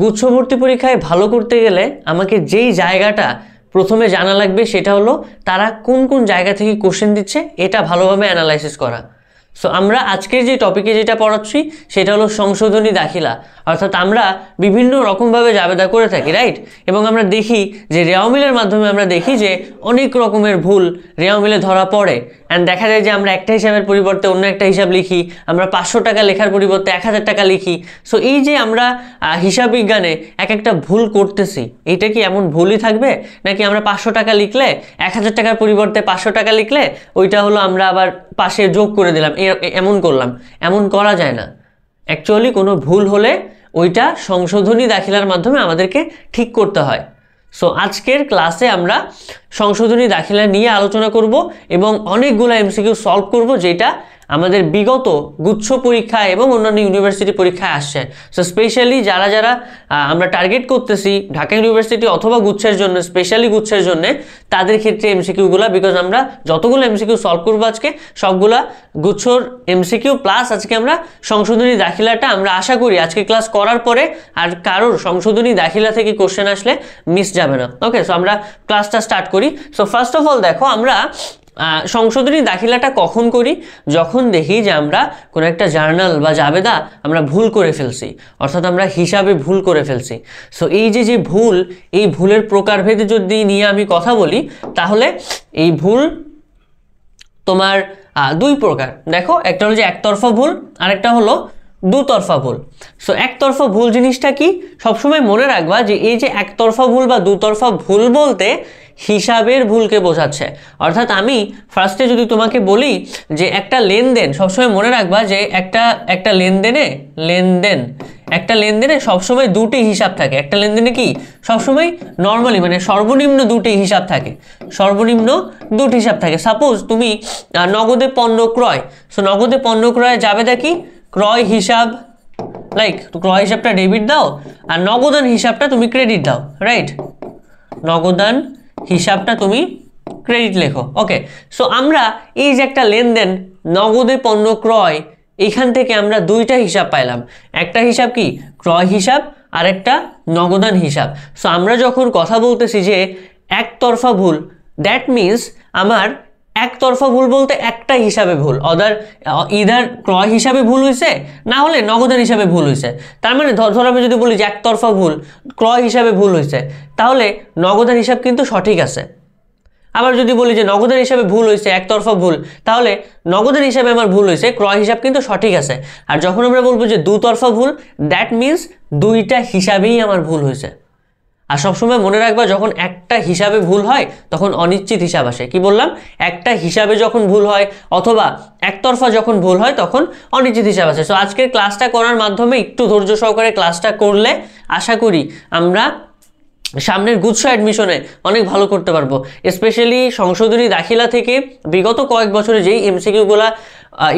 গুচ্ছ ভর্তি পরীক্ষায় ভালো করতে গেলে আমাকে যেই জায়গাটা প্রথমে জানা লাগবে সেটা হলো তারা কোন কোন জায়গা থেকে কোশ্চেন দিচ্ছে এটা ভালোভাবে অ্যানালাইসিস করা সো আমরা আজকের যে টপিকে যেটা পড়াচ্ছি সেটা হলো সংশোধনী দাখিলা অর্থাৎ আমরা বিভিন্ন রকমভাবে জাবেদা করে থাকি রাইট এবং আমরা দেখি যে রেওয়ামিলের মাধ্যমে আমরা দেখি যে অনেক রকমের ভুল রেওয়ামিলে ধরা পড়ে অ্যান্ড দেখা যায় যে আমরা একটা হিসাবের পরিবর্তে অন্য একটা হিসাব লিখি আমরা পাঁচশো টাকা লেখার পরিবর্তে এক হাজার টাকা লিখি সো এই যে আমরা হিসাব বিজ্ঞানে এক একটা ভুল করতেছি এটা কি এমন ভুলই থাকবে নাকি আমরা পাঁচশো টাকা লিখলে এক হাজার টাকার পরিবর্তে পাঁচশো টাকা লিখলে ওইটা হলো আমরা আবার পাশে যোগ করে দিলাম এমন করলাম এমন করা যায় না অ্যাকচুয়ালি কোনো ভুল হলে ওইটা সংশোধনী দাখিলার মাধ্যমে আমাদেরকে ঠিক করতে হয় সো আজকের ক্লাসে আমরা সংশোধনী দাখিলা নিয়ে আলোচনা করব এবং অনেকগুলো এমসিকিউ সলভ করব যেটা আমাদের বিগত গুচ্ছ পরীক্ষা এবং অন্যান্য ইউনিভার্সিটি পরীক্ষায় আসছে সো স্পেশালি যারা যারা আমরা টার্গেট করতেছি ঢাকা ইউনিভার্সিটি অথবা গুচ্ছের জন্য স্পেশালি গুচ্ছের জন্য তাদের ক্ষেত্রে এমসিকিউগুলো বিকজ আমরা যতগুলো এমসিকিউ সলভ করবো আজকে সবগুলা গুচ্ছর এমসিকিউ প্লাস আজকে আমরা সংশোধনী দাখিলাটা আমরা আশা করি আজকে ক্লাস করার পরে আর কারোর সংশোধনী দাখিলা থেকে কোশ্চেন আসলে মিস যাবে না ওকে সো আমরা ক্লাসটা স্টার্ট করি সো ফার্স্ট অফ অল দেখো আমরা সংশোধনী দাখিলাটা কখন করি যখন দেখি যে আমরা কোনো একটা জার্নাল বা জাবেদা আমরা ভুল করে ফেলছি অর্থাৎ আমরা হিসাবে ভুল করে ফেলছি সো এই যে যে ভুল এই ভুলের প্রকারভেদে যদি নিয়ে আমি কথা বলি তাহলে এই ভুল তোমার দুই প্রকার দেখো একটা হলো যে একতরফা ভুল আরেকটা হলো দুতরফা ভুল সো একতরফা ভুল জিনিসটা কি সবসময় মনে রাখবা যে এই যে একতরফা ভুল বা দুতরফা ভুল বলতে হিসাবের ভুলকে বোঝাচ্ছে অর্থাৎ আমি ফার্স্টে যদি তোমাকে বলি যে একটা লেনদেন সবসময় মনে রাখবা যে একটা একটা লেনদেনে লেনদেন একটা লেনদেনে সবসময় দুটি হিসাব থাকে একটা লেনদেনে কি সবসময় নর্মালি মানে সর্বনিম্ন দুটি হিসাব থাকে সর্বনিম্ন দুটি হিসাব থাকে সাপোজ তুমি নগদে পণ্য ক্রয় সো নগদে পণ্য ক্রয়ে যাবে দেখি ক্রয় হিসাব লাইক ক্রয় হিসাবটা ডেবিট দাও আর নগদান হিসাবটা তুমি ক্রেডিট দাও রাইট নগদান হিসাবটা তুমি ক্রেডিট লেখো ওকে সো আমরা এই যে একটা লেনদেন নগদে পণ্য ক্রয় এখান থেকে আমরা দুইটা হিসাব পাইলাম একটা হিসাব কি ক্রয় হিসাব আর একটা নগদান হিসাব সো আমরা যখন কথা বলতেছি যে একতরফা ভুল দ্যাট মিন্স আমার একতরফা ভুল বলতে একটা হিসাবে ভুল অদার ইদার uh, ক্রয় হিসাবে ভুল হয়েছে না হলে নগদের হিসাবে ভুল হয়েছে তার মানে ধর আমি যদি বলি যে একতরফা ভুল ক্রয় হিসাবে ভুল হয়েছে তাহলে নগদান হিসাব কিন্তু সঠিক আছে আবার যদি বলি যে নগদের হিসাবে ভুল হয়েছে একতরফা ভুল তাহলে নগদের হিসাবে আমার ভুল হয়েছে ক্রয় হিসাব কিন্তু সঠিক আছে আর যখন আমরা বলবো যে দুতরফা ভুল দ্যাট মিন্স দুইটা হিসাবেই আমার ভুল হয়েছে আর সবসময় মনে রাখবা যখন একটা হিসাবে ভুল হয় তখন অনিশ্চিত হিসাব আসে কি বললাম একটা হিসাবে যখন ভুল হয় অথবা একতরফা যখন ভুল হয় তখন অনিশ্চিত হিসাব আসে সো আজকের ক্লাসটা করার মাধ্যমে একটু ধৈর্য সহকারে ক্লাসটা করলে আশা করি আমরা সামনের গুচ্ছ অ্যাডমিশনে অনেক ভালো করতে পারবো স্পেশালি সংশোধনী দাখিলা থেকে বিগত কয়েক বছরে যেই এমসিকিউগুলা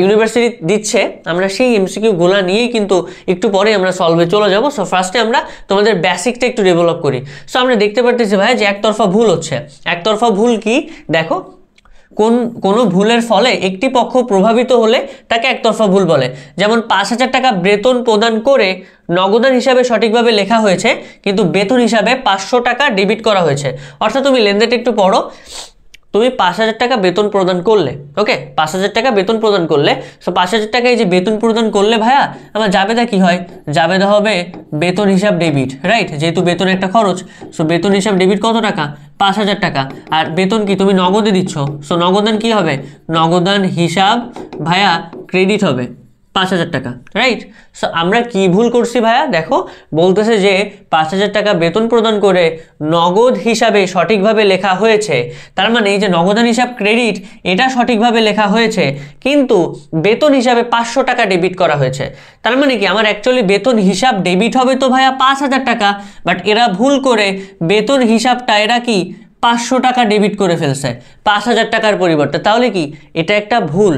ইউনিভার্সিটি দিচ্ছে আমরা সেই এমসিকিউগুলো নিয়েই কিন্তু একটু পরে আমরা সলভে চলে যাব সো ফার্স্টে আমরা তোমাদের বেসিকটা একটু ডেভেলপ করি সো আমরা দেখতে পারতেছি ভাই যে একতরফা ভুল হচ্ছে একতরফা ভুল কি দেখো কোন কোনো ভুলের ফলে একটি পক্ষ প্রভাবিত হলে তাকে একতরফা ভুল বলে যেমন পাঁচ হাজার টাকা বেতন প্রদান করে নগদান হিসাবে সঠিকভাবে লেখা হয়েছে কিন্তু বেতন হিসাবে পাঁচশো টাকা ডেবিট করা হয়েছে অর্থাৎ তুমি লেনদেনটা একটু পড়ো তুমি পাঁচ হাজার টাকা বেতন প্রদান করলে ওকে পাঁচ হাজার টাকা বেতন প্রদান করলে সো পাঁচ হাজার টাকা এই যে বেতন প্রদান করলে ভাইয়া আমার জাবেদা কি হয় জাবেদা হবে বেতন হিসাব ডেবিট রাইট যেহেতু বেতন একটা খরচ সো বেতন হিসাব ডেবিট কত টাকা পাঁচ হাজার টাকা আর বেতন কি তুমি নগদে দিচ্ছ সো নগদান কি হবে নগদান হিসাব ভাইয়া ক্রেডিট হবে পাঁচ হাজার টাকা রাইট সো আমরা কি ভুল করছি ভাইয়া দেখো বলতেছে যে পাঁচ হাজার টাকা বেতন প্রদান করে নগদ হিসাবে সঠিকভাবে লেখা হয়েছে তার মানে এই যে নগদান হিসাব ক্রেডিট এটা সঠিকভাবে লেখা হয়েছে কিন্তু বেতন হিসাবে পাঁচশো টাকা ডেবিট করা হয়েছে তার মানে কি আমার অ্যাকচুয়ালি বেতন হিসাব ডেবিট হবে তো ভাইয়া পাঁচ হাজার টাকা বাট এরা ভুল করে বেতন হিসাবটা এরা কি পাঁচশো টাকা ডেবিট করে ফেলছে পাঁচ হাজার টাকার পরিবর্তে তাহলে কি এটা একটা ভুল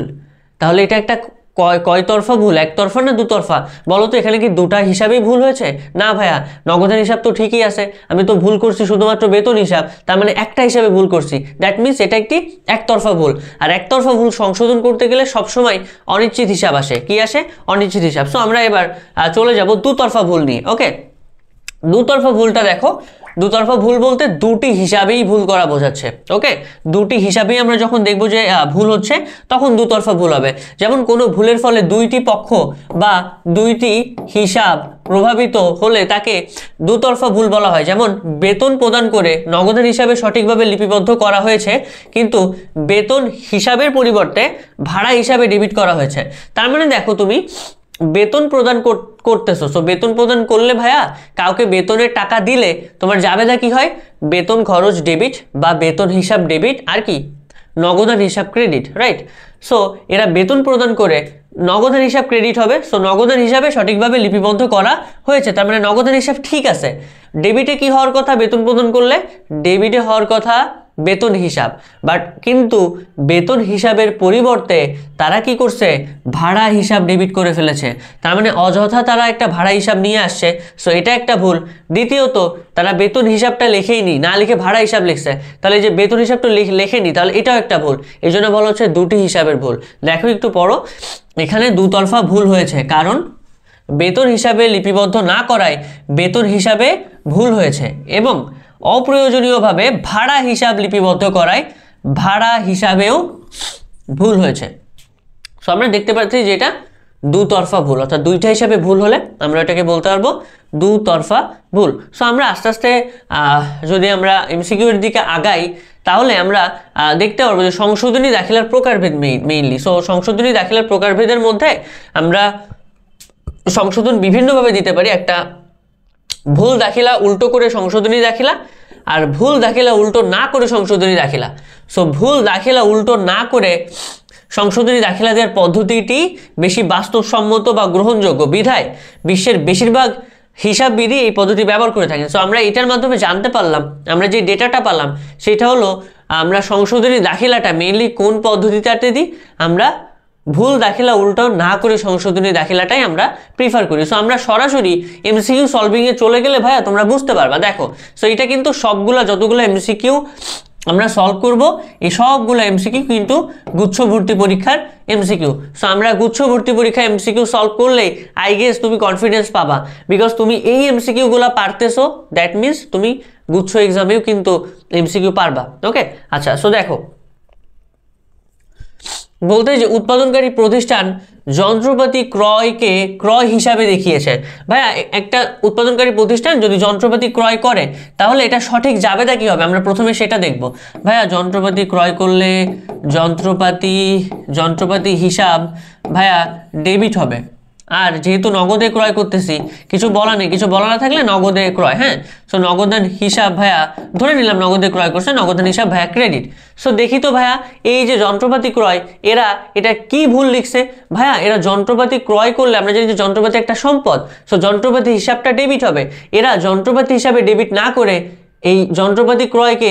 তাহলে এটা একটা কয় কয়তরফা ভুল একতরফা না দুতরফা বলো তো এখানে কি দুটা হিসাবেই ভুল হয়েছে না ভাইয়া নগদের হিসাব তো ঠিকই আছে আমি তো ভুল করছি শুধুমাত্র বেতন হিসাব তার মানে একটা হিসাবে ভুল করছি দ্যাট মিনস এটা একটি একতরফা ভুল আর একতরফা ভুল সংশোধন করতে গেলে সবসময় অনিশ্চিত হিসাব আসে কি আসে অনিশ্চিত হিসাব সো আমরা এবার চলে যাব দুতরফা ভুল নিয়ে ওকে দুতরফা ভুলটা দেখো দুতরফা ভুল বলতে দুটি হিসাবেই ভুল করা বোঝাচ্ছে ওকে দুটি হিসাবেই আমরা যখন দেখব যে ভুল হচ্ছে তখন দুতরফা ভুল হবে যেমন কোনো ভুলের ফলে দুইটি পক্ষ বা দুইটি হিসাব প্রভাবিত হলে তাকে দুতরফা ভুল বলা হয় যেমন বেতন প্রদান করে নগদের হিসাবে সঠিকভাবে লিপিবদ্ধ করা হয়েছে কিন্তু বেতন হিসাবের পরিবর্তে ভাড়া হিসাবে ডেবিট করা হয়েছে তার মানে দেখো তুমি বেতন প্রদান করতেছো সো বেতন প্রদান করলে ভাইয়া কাউকে বেতনের টাকা দিলে তোমার যাবে না কি হয় বেতন খরচ ডেবিট বা বেতন হিসাব ডেবিট আর কি নগদান হিসাব ক্রেডিট রাইট সো এরা বেতন প্রদান করে নগদান হিসাব ক্রেডিট হবে সো নগদান হিসাবে সঠিকভাবে লিপিবদ্ধ করা হয়েছে তার মানে নগদান হিসাব ঠিক আছে ডেবিটে কি হওয়ার কথা বেতন প্রদান করলে ডেবিটে হওয়ার কথা বেতন হিসাব বাট কিন্তু বেতন হিসাবের পরিবর্তে তারা কি করছে ভাড়া হিসাব ডেবিট করে ফেলেছে তার মানে অযথা তারা একটা ভাড়া হিসাব নিয়ে আসছে সো এটা একটা ভুল দ্বিতীয়ত তারা বেতন হিসাবটা লেখেইনি না লিখে ভাড়া হিসাব লিখছে তাহলে যে বেতন হিসাবটা লেখেনি তাহলে এটাও একটা ভুল এই জন্য বলা হচ্ছে দুটি হিসাবের ভুল দেখো একটু পড়ো এখানে দুতরফা ভুল হয়েছে কারণ বেতন হিসাবে লিপিবদ্ধ না করায় বেতন হিসাবে ভুল হয়েছে এবং অপ্রয়োজনীয়ভাবে ভাড়া হিসাব লিপিবদ্ধ করায় ভাড়া হিসাবেও ভুল হয়েছে সো আমরা দেখতে পাচ্ছি যে এটা দুতরফা ভুল অর্থাৎ দুইটা হিসাবে ভুল হলে আমরা এটাকে বলতে পারবো দুতরফা ভুল সো আমরা আস্তে আস্তে যদি আমরা এমসিকিউর দিকে আগাই তাহলে আমরা দেখতে পারবো যে সংশোধনী দাখিলার প্রকারভেদ মেইনলি সো সংশোধনী দাখিলার প্রকারভেদের মধ্যে আমরা সংশোধন বিভিন্নভাবে দিতে পারি একটা ভুল দাখিলা উল্টো করে সংশোধনী দাখিলা আর ভুল দাখিলা উল্টো না করে সংশোধনী দাখিলা সো ভুল দাখিলা উল্টো না করে সংশোধনী দাখিলা দেওয়ার পদ্ধতিটি বেশি বাস্তবসম্মত বা গ্রহণযোগ্য বিধায় বিশ্বের বেশিরভাগ হিসাববিদই এই পদ্ধতি ব্যবহার করে থাকেন সো আমরা এটার মাধ্যমে জানতে পারলাম আমরা যে ডেটাটা পালাম সেটা হলো আমরা সংশোধনী দাখিলাটা মেইনলি কোন পদ্ধতিটাতে দিই আমরা ভুল দাখিলা উল্টাও না করে সংশোধনী দাখিলাটাই আমরা প্রিফার করি সো আমরা সরাসরি এমসিকিউ সলভিংয়ে চলে গেলে ভাইয়া তোমরা বুঝতে পারবা দেখো সো এটা কিন্তু সবগুলা যতগুলো এমসিকিউ আমরা সলভ করব এই সবগুলো এমসিকিউ কিন্তু গুচ্ছ ভর্তি পরীক্ষার এমসিকিউ সো আমরা গুচ্ছ ভর্তি পরীক্ষা এমসিকিউ সলভ করলে আই গেস তুমি কনফিডেন্স পাবা বিকজ তুমি এই এমসিকিউগুলো পারতেছো দ্যাট মিনস তুমি গুচ্ছ এক্সামেও কিন্তু এমসিকিউ পারবা ওকে আচ্ছা সো দেখো বলতে যে উৎপাদনকারী প্রতিষ্ঠান যন্ত্রপাতি ক্রয়কে ক্রয় হিসাবে দেখিয়েছে ভাইয়া একটা উৎপাদনকারী প্রতিষ্ঠান যদি যন্ত্রপাতি ক্রয় করে তাহলে এটা সঠিক যাবেদা কী হবে আমরা প্রথমে সেটা দেখব ভাইয়া যন্ত্রপাতি ক্রয় করলে যন্ত্রপাতি যন্ত্রপাতি হিসাব ভাইয়া ডেবিট হবে আর যেহেতু নগদে ক্রয় করতেছি কিছু বলা নেই কিছু বলা না থাকলে নগদে ক্রয় হ্যাঁ সো নগদান হিসাব ভাইয়া ধরে নিলাম নগদে ক্রয় করছে নগদান হিসাব ভাইয়া ক্রেডিট সো দেখি তো ভাইয়া এই যে যন্ত্রপাতি ক্রয় এরা এটা কি ভুল লিখছে ভাইয়া এরা যন্ত্রপাতি ক্রয় করলে আমরা জানি যে যন্ত্রপাতি একটা সম্পদ সো যন্ত্রপাতি হিসাবটা ডেবিট হবে এরা যন্ত্রপাতি হিসাবে ডেবিট না করে এই যন্ত্রপাতি ক্রয়কে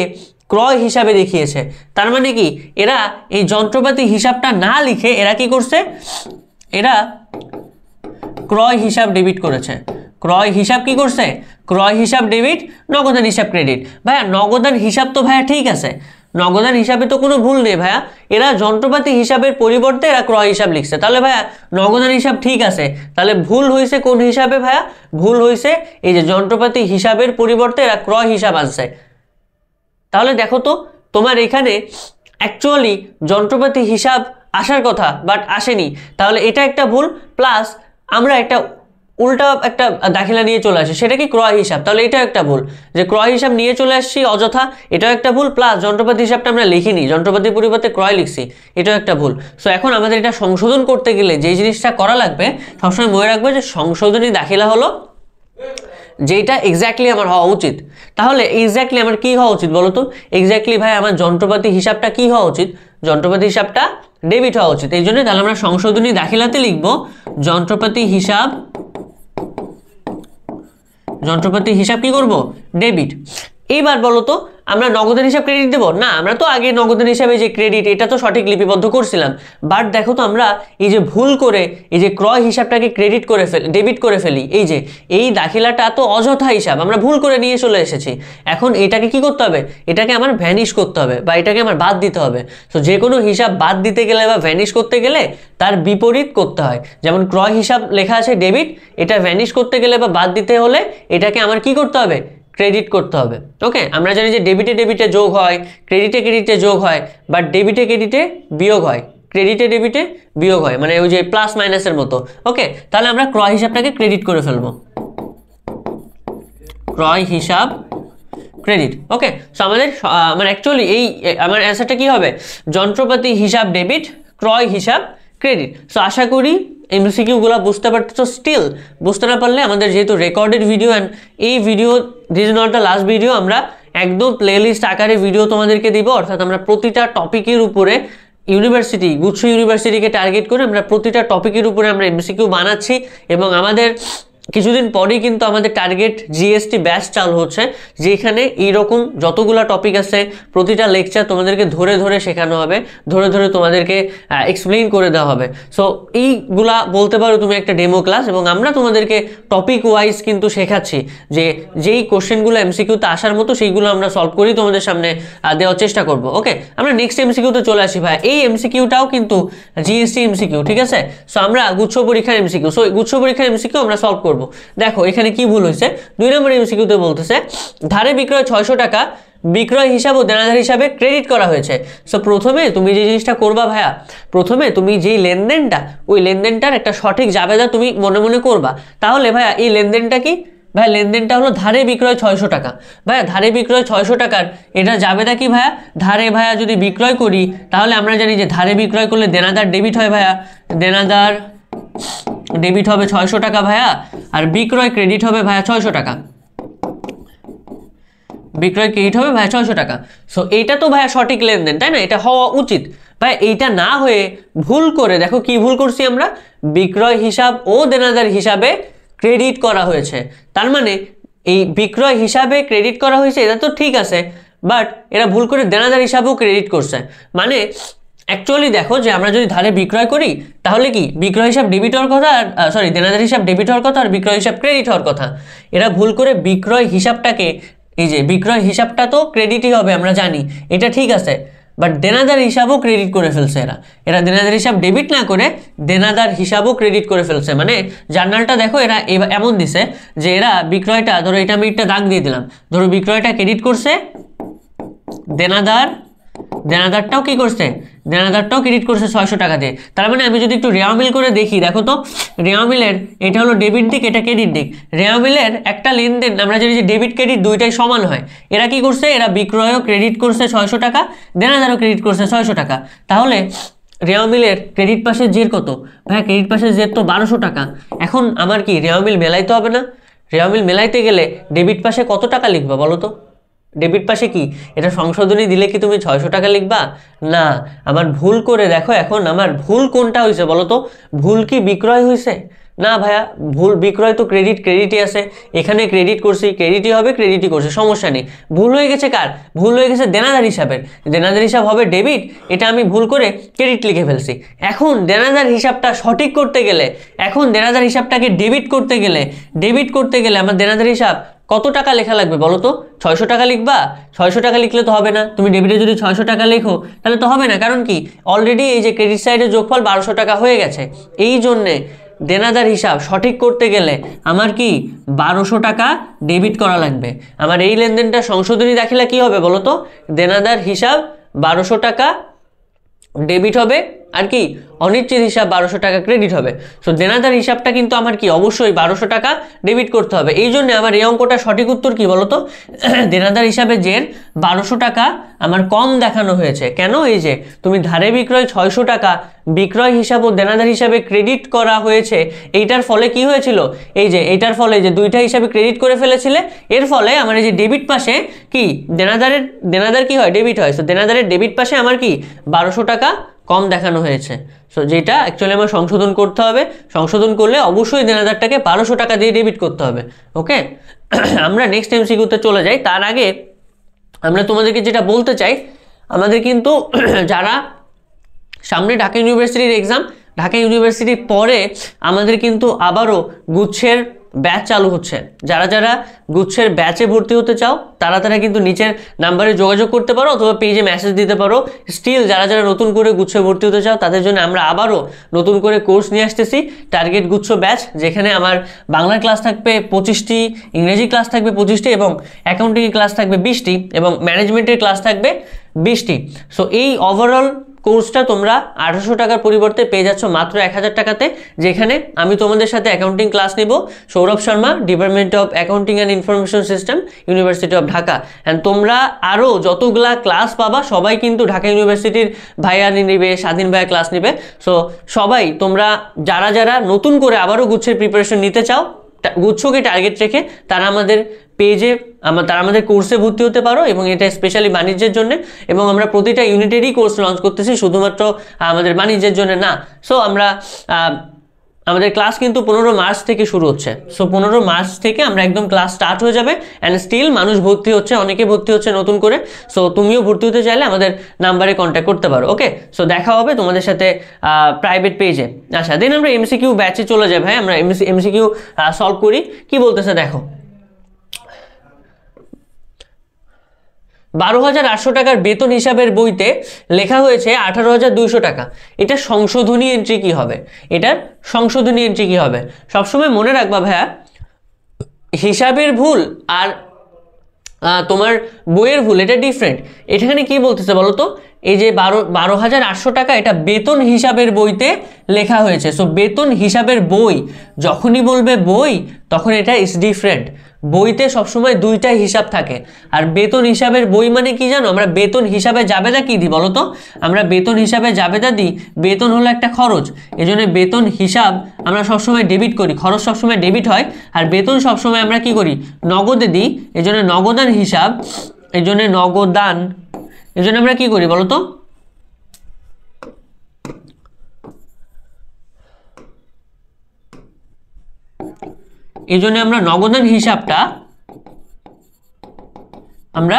ক্রয় হিসাবে দেখিয়েছে তার মানে কি এরা এই যন্ত্রপাতি হিসাবটা না লিখে এরা কি করছে এরা ক্রয় হিসাব ডেবিট করেছে ক্রয় হিসাব কি করছে ক্রয় হিসাব ডেবিট নগদান হিসাব ক্রেডিট ভাইয়া নগদান হিসাব তো ভাইয়া ঠিক আছে নগদান হিসাবে তো কোনো ভুল নেই ভাইয়া এরা যন্ত্রপাতি হিসাবের পরিবর্তে এরা ক্রয় হিসাব লিখছে তাহলে ভাইয়া নগদান হিসাব ঠিক আছে তাহলে ভুল হয়েছে কোন হিসাবে ভাইয়া ভুল হয়েছে এই যে যন্ত্রপাতি হিসাবের পরিবর্তে এরা ক্রয় হিসাব আনছে তাহলে দেখো তো তোমার এখানে অ্যাকচুয়ালি যন্ত্রপাতি হিসাব আসার কথা বাট আসেনি তাহলে এটা একটা ভুল প্লাস আমরা একটা উল্টা একটা দাখিলা নিয়ে চলে আসি সেটা কি ক্রয় হিসাব তাহলে এটাও একটা ভুল যে ক্রয় হিসাব নিয়ে চলে আসছি অযথা এটাও একটা ভুল প্লাস যন্ত্রপাতি হিসাবটা আমরা লিখিনি যন্ত্রপাতির পরিবর্তে ক্রয় লিখছি এটাও একটা ভুল সো এখন আমাদের এটা সংশোধন করতে গেলে যে জিনিসটা করা লাগবে সবসময় মনে রাখবে যে সংশোধনী দাখিলা হলো যেটা এক্স্যাক্টলি আমার হওয়া উচিত তাহলে এক্স্যাক্টলি আমার কি হওয়া উচিত বলো তো এক্স্যাক্টলি ভাই আমার যন্ত্রপাতি হিসাবটা কি হওয়া উচিত যন্ত্রপাতি হিসাবটা ডেবিট হওয়া উচিত এই জন্য তাহলে আমরা সংশোধনী দাখিলাতে লিখব যন্ত্রপাতি হিসাব যন্ত্রপাতি হিসাব কি করব ডেবিট এইবার বলো তো আমরা নগদের হিসাব ক্রেডিট দেবো না আমরা তো আগে নগদের হিসাবে যে ক্রেডিট এটা তো সঠিক লিপিবদ্ধ করছিলাম বাট দেখো তো আমরা এই যে ভুল করে এই যে ক্রয় হিসাবটাকে ক্রেডিট করে ফেলি ডেবিট করে ফেলি এই যে এই দাখিলাটা তো অযথা হিসাব আমরা ভুল করে নিয়ে চলে এসেছি এখন এটাকে কি করতে হবে এটাকে আমার ভ্যানিশ করতে হবে বা এটাকে আমার বাদ দিতে হবে তো যে কোনো হিসাব বাদ দিতে গেলে বা ভ্যানিশ করতে গেলে তার বিপরীত করতে হয় যেমন ক্রয় হিসাব লেখা আছে ডেবিট এটা ভ্যানিশ করতে গেলে বা বাদ দিতে হলে এটাকে আমার কি করতে হবে ক্রেডিট করতে হবে ওকে আমরা জানি যে ডেবিটে ডেবিটে যোগ হয় ক্রেডিটে ক্রেডিটে যোগ হয় বা ডেবিটে ক্রেডিটে বিয়োগ হয় ক্রেডিটে ডেবিটে বিয়োগ হয় মানে ওই যে প্লাস মাইনাসের মতো ওকে তাহলে আমরা ক্রয় হিসাবটাকে ক্রেডিট করে ফেলবো ক্রয় হিসাব ক্রেডিট ওকে সো আমাদের মানে অ্যাকচুয়ালি এই আমার অ্যান্সারটা কী হবে যন্ত্রপাতি হিসাব ডেবিট ক্রয় হিসাব ক্রেডিট সো আশা করি এমসিকিউগুলো বুঝতে পারতেছো স্টিল বুঝতে না পারলে আমাদের যেহেতু রেকর্ডেড ভিডিও অ্যান্ড এই video this not the last video আমরা একদম প্লেলিস্ট আকারে ভিডিও তোমাদেরকে দিব অর্থাৎ আমরা প্রতিটা টপিকের উপরে ইউনিভার্সিটি গুচ্ছ ইউনিভার্সিটিকে টার্গেট করে আমরা প্রতিটা টপিকের উপরে আমরা এমসিকিউ বানাচ্ছি এবং আমাদের কিছুদিন পরেই কিন্তু আমাদের টার্গেট জিএসটি ব্যাচ চালু হচ্ছে যেখানে এইরকম যতগুলো টপিক আছে প্রতিটা লেকচার তোমাদেরকে ধরে ধরে শেখানো হবে ধরে ধরে তোমাদেরকে এক্সপ্লেইন করে দেওয়া হবে সো এইগুলা বলতে পারো তুমি একটা ডেমো ক্লাস এবং আমরা তোমাদেরকে টপিক ওয়াইজ কিন্তু শেখাচ্ছি যে যেই কোশ্চেনগুলো এমসিকিউতে আসার মতো সেইগুলো আমরা সলভ করি তোমাদের সামনে দেওয়ার চেষ্টা করব ওকে আমরা নেক্সট এমসিকিউতে চলে আসি ভাই এই এমসিকিউটাও কিন্তু জিএসটি এমসিকিউ ঠিক আছে সো আমরা গুচ্ছ পরীক্ষার এমসিকিউ সো গুচ্ছ পরীক্ষার এমসিকিউ আমরা সলভ করবো করব। দেখো এখানে কি ভুল হয়েছে দুই নম্বর এমসিকিউতে বলতেছে ধারে বিক্রয় ছয়শো টাকা বিক্রয় হিসাব ও দেনাধার হিসাবে ক্রেডিট করা হয়েছে সো প্রথমে তুমি যে জিনিসটা করবা ভাইয়া প্রথমে তুমি যেই লেনদেনটা ওই লেনদেনটার একটা সঠিক জাবেদা তুমি মনে মনে করবা তাহলে ভাইয়া এই লেনদেনটা কি ভাইয়া লেনদেনটা হলো ধারে বিক্রয় ছয়শো টাকা ভাইয়া ধারে বিক্রয় ছয়শো টাকার এটা যাবে না কি ভাইয়া ধারে ভাইয়া যদি বিক্রয় করি তাহলে আমরা জানি যে ধারে বিক্রয় করলে দেনাদার ডেবিট হয় ভাইয়া দেনাদার ডেবিট হবে ছয়শো টাকা ভায়া আর বিক্রয় ক্রেডিট হবে ভায়া ছয়শো টাকা বিক্রয় ক্রেডিট হবে ভায়া ছয়শো টাকা সো এটা তো ভায়া সঠিক লেনদেন তাই না এটা হওয়া উচিত ভাই এইটা না হয়ে ভুল করে দেখো কি ভুল করছি আমরা বিক্রয় হিসাব ও দেনাদার হিসাবে ক্রেডিট করা হয়েছে তার মানে এই বিক্রয় হিসাবে ক্রেডিট করা হয়েছে এটা তো ঠিক আছে বাট এরা ভুল করে দেনাদার হিসাবেও ক্রেডিট করছে মানে অ্যাকচুয়ালি দেখো যে আমরা যদি ধারে বিক্রয় করি তাহলে কি বিক্রয় হিসাব ডেবিট হওয়ার কথা আর সরি দেনাদার হিসাব ডেবিট হওয়ার কথা আর বিক্রয় হিসাব ক্রেডিট হওয়ার কথা এরা ভুল করে বিক্রয় হিসাবটাকে এই যে বিক্রয় হিসাবটা তো ক্রেডিটই হবে আমরা জানি এটা ঠিক আছে বাট দেনাদার হিসাবও ক্রেডিট করে ফেলছে এরা এরা দেনাদার হিসাব ডেবিট না করে দেনাদার হিসাবও ক্রেডিট করে ফেলছে মানে জার্নালটা দেখো এরা এমন দিছে যে এরা বিক্রয়টা ধরো এটা আমি একটা দাগ দিয়ে দিলাম ধরো বিক্রয়টা ক্রেডিট করছে দেনাদার দেনাদারটাও কি করছে দেনাদারটাও ক্রেডিট করছে ছয়শো টাকা দিয়ে তার মানে আমি যদি একটু রেয়ামিল করে দেখি দেখো তো রেয়ামিলের এটা হলো ডেবিট দিক এটা ক্রেডিট দিক রেয়ামিলের একটা লেনদেন আমরা জানি যে ডেবিট ক্রেডিট দুইটাই সমান হয় এরা কি করছে এরা বিক্রয়ও ক্রেডিট করছে ছয়শো টাকা দেনাদারও ক্রেডিট করছে ছয়শো টাকা তাহলে রেওয়ামিলের ক্রেডিট পাশের জের কত হ্যাঁ ক্রেডিট পাশের জের তো বারোশো টাকা এখন আমার কি রেওয়ামিল মেলাইতে হবে না রেওয়ামিল মেলাইতে গেলে ডেবিট পাশে কত টাকা লিখবা বলো তো ডেবিট পাশে কি এটা সংশোধনী দিলে কি তুমি ছয়শো টাকা লিখবা না আমার ভুল করে দেখো এখন আমার ভুল কোনটা হয়েছে বলো তো ভুল কি বিক্রয় হয়েছে না ভাইয়া ভুল বিক্রয় তো ক্রেডিট ক্রেডিটই আছে এখানে ক্রেডিট করছি ক্রেডিটই হবে ক্রেডিটই করছে সমস্যা নেই ভুল হয়ে গেছে কার ভুল হয়ে গেছে দেনাদার হিসাবের দেনাদার হিসাব হবে ডেবিট এটা আমি ভুল করে ক্রেডিট লিখে ফেলছি এখন দেনাদার হিসাবটা সঠিক করতে গেলে এখন দেনাদার হিসাবটাকে ডেবিট করতে গেলে ডেবিট করতে গেলে আমার দেনাদার হিসাব কত টাকা লেখা লাগবে বলো তো ছয়শো টাকা লিখবা ছয়শো টাকা লিখলে তো হবে না তুমি ডেবিটে যদি ছয়শো টাকা লেখো তাহলে তো হবে না কারণ কি অলরেডি এই যে ক্রেডিট সাইডের যোগফল বারোশো টাকা হয়ে গেছে এই জন্যে দেনাদার হিসাব সঠিক করতে গেলে আমার কি বারোশো টাকা ডেবিট করা লাগবে আমার এই লেনদেনটা সংশোধনী দাখিলা কি হবে বলো তো দেনাদার হিসাব বারোশো টাকা ডেবিট হবে আর কি অনিশ্চিত হিসাব বারোশো টাকা ক্রেডিট হবে সো দেনাদার হিসাবটা কিন্তু আমার কি অবশ্যই বারোশো টাকা ডেবিট করতে হবে এই জন্য আমার এই অঙ্কটা সঠিক উত্তর কি বলতো দেনাদার হিসাবে জের বারোশো টাকা আমার কম দেখানো হয়েছে কেন এই যে তুমি ধারে বিক্রয় ছয়শো টাকা বিক্রয় হিসাব ও দেনাদার হিসাবে ক্রেডিট করা হয়েছে এইটার ফলে কি হয়েছিল এই যে এইটার ফলে যে দুইটা হিসাবে ক্রেডিট করে ফেলেছিলে এর ফলে আমার এই যে ডেবিট পাশে কি দেনাদারের দেনাদার কি হয় ডেবিট হয় সো দেনাদারের ডেবিট পাশে আমার কি বারোশো টাকা কম দেখানো হয়েছে সো যেটা অ্যাকচুয়ালি আমার সংশোধন করতে হবে সংশোধন করলে অবশ্যই দেনাদারটাকে বারোশো টাকা দিয়ে ডেবিট করতে হবে ওকে আমরা নেক্সট এম এমসিকিউতে চলে যাই তার আগে আমরা তোমাদেরকে যেটা বলতে চাই আমাদের কিন্তু যারা সামনে ঢাকা ইউনিভার্সিটির এক্সাম ঢাকা ইউনিভার্সিটির পরে আমাদের কিন্তু আবারও গুচ্ছের ব্যাচ চালু হচ্ছে যারা যারা গুচ্ছের ব্যাচে ভর্তি হতে চাও তারা তারা কিন্তু নিচের নাম্বারে যোগাযোগ করতে পারো অথবা পেজে মেসেজ দিতে পারো স্টিল যারা যারা নতুন করে গুচ্ছে ভর্তি হতে চাও তাদের জন্য আমরা আবারও নতুন করে কোর্স নিয়ে আসতেছি টার্গেট গুচ্ছ ব্যাচ যেখানে আমার বাংলার ক্লাস থাকবে পঁচিশটি ইংরেজি ক্লাস থাকবে পঁচিশটি এবং অ্যাকাউন্টিংয়ের ক্লাস থাকবে বিশটি এবং ম্যানেজমেন্টের ক্লাস থাকবে বিশটি সো এই ওভারঅল কোর্সটা তোমরা আঠারোশো টাকার পরিবর্তে পেয়ে যাচ্ছ মাত্র এক হাজার টাকাতে যেখানে আমি তোমাদের সাথে অ্যাকাউন্টিং ক্লাস নেব Sourav Sharma department of accounting and information system university of Dhaka and তোমরা আরও যতগুলা ক্লাস পাবা সবাই কিন্তু ঢাকা ইউনিভার্সিটির ভাইয়া নেবে স্বাধীন ভাইয়া ক্লাস নেবে সো সবাই তোমরা যারা যারা নতুন করে আবারও গুচ্ছের প্রিপারেশন নিতে চাও গুচ্ছকে টার্গেট রেখে তারা আমাদের পেজে আমরা তারা আমাদের কোর্সে ভর্তি হতে পারো এবং এটা স্পেশালি বাণিজ্যের জন্য এবং আমরা প্রতিটা ইউনিটেরই কোর্স লঞ্চ করতেছি শুধুমাত্র আমাদের বাণিজ্যের জন্য না সো আমরা আমাদের ক্লাস কিন্তু পনেরো মার্চ থেকে শুরু হচ্ছে সো পনেরো মার্চ থেকে আমরা একদম ক্লাস স্টার্ট হয়ে যাবে অ্যান্ড স্টিল মানুষ ভর্তি হচ্ছে অনেকে ভর্তি হচ্ছে নতুন করে সো তুমিও ভর্তি হতে চাইলে আমাদের নাম্বারে কন্ট্যাক্ট করতে পারো ওকে সো দেখা হবে তোমাদের সাথে প্রাইভেট পেজে আচ্ছা দেন আমরা এমসি কিউ ব্যাচে চলে যাই ভাই আমরা এমসি কিউ সলভ করি কি বলতেছে দেখো বারো হাজার আটশো টাকার বেতন হিসাবের বইতে লেখা হয়েছে আঠারো হাজার দুইশো টাকা এটা সংশোধনী এন্ট্রি কি হবে এটার সংশোধনী এন্ট্রি কি হবে সবসময় মনে রাখবা ভাইয়া হিসাবের ভুল আর তোমার বইয়ের ভুল এটা ডিফারেন্ট এখানে কি বলতেছে বলো তো এই যে বারো বারো হাজার আটশো টাকা এটা বেতন হিসাবের বইতে লেখা হয়েছে সো বেতন হিসাবের বই যখনই বলবে বই তখন এটা ইস ডিফারেন্ট বইতে সবসময় দুইটা হিসাব থাকে আর বেতন হিসাবের বই মানে কি জানো আমরা বেতন হিসাবে জাবেদা কী দিই বলো তো আমরা বেতন হিসাবে জাবেদা দিই বেতন হলো একটা খরচ এজন্য বেতন হিসাব আমরা সবসময় ডেবিট করি খরচ সবসময় ডেবিট হয় আর বেতন সবসময় আমরা কি করি নগদে দিই এজন্য নগদান হিসাব এজন্য নগদান এজন্য আমরা কি করি বলো তো এই আমরা নগদের হিসাবটা আমরা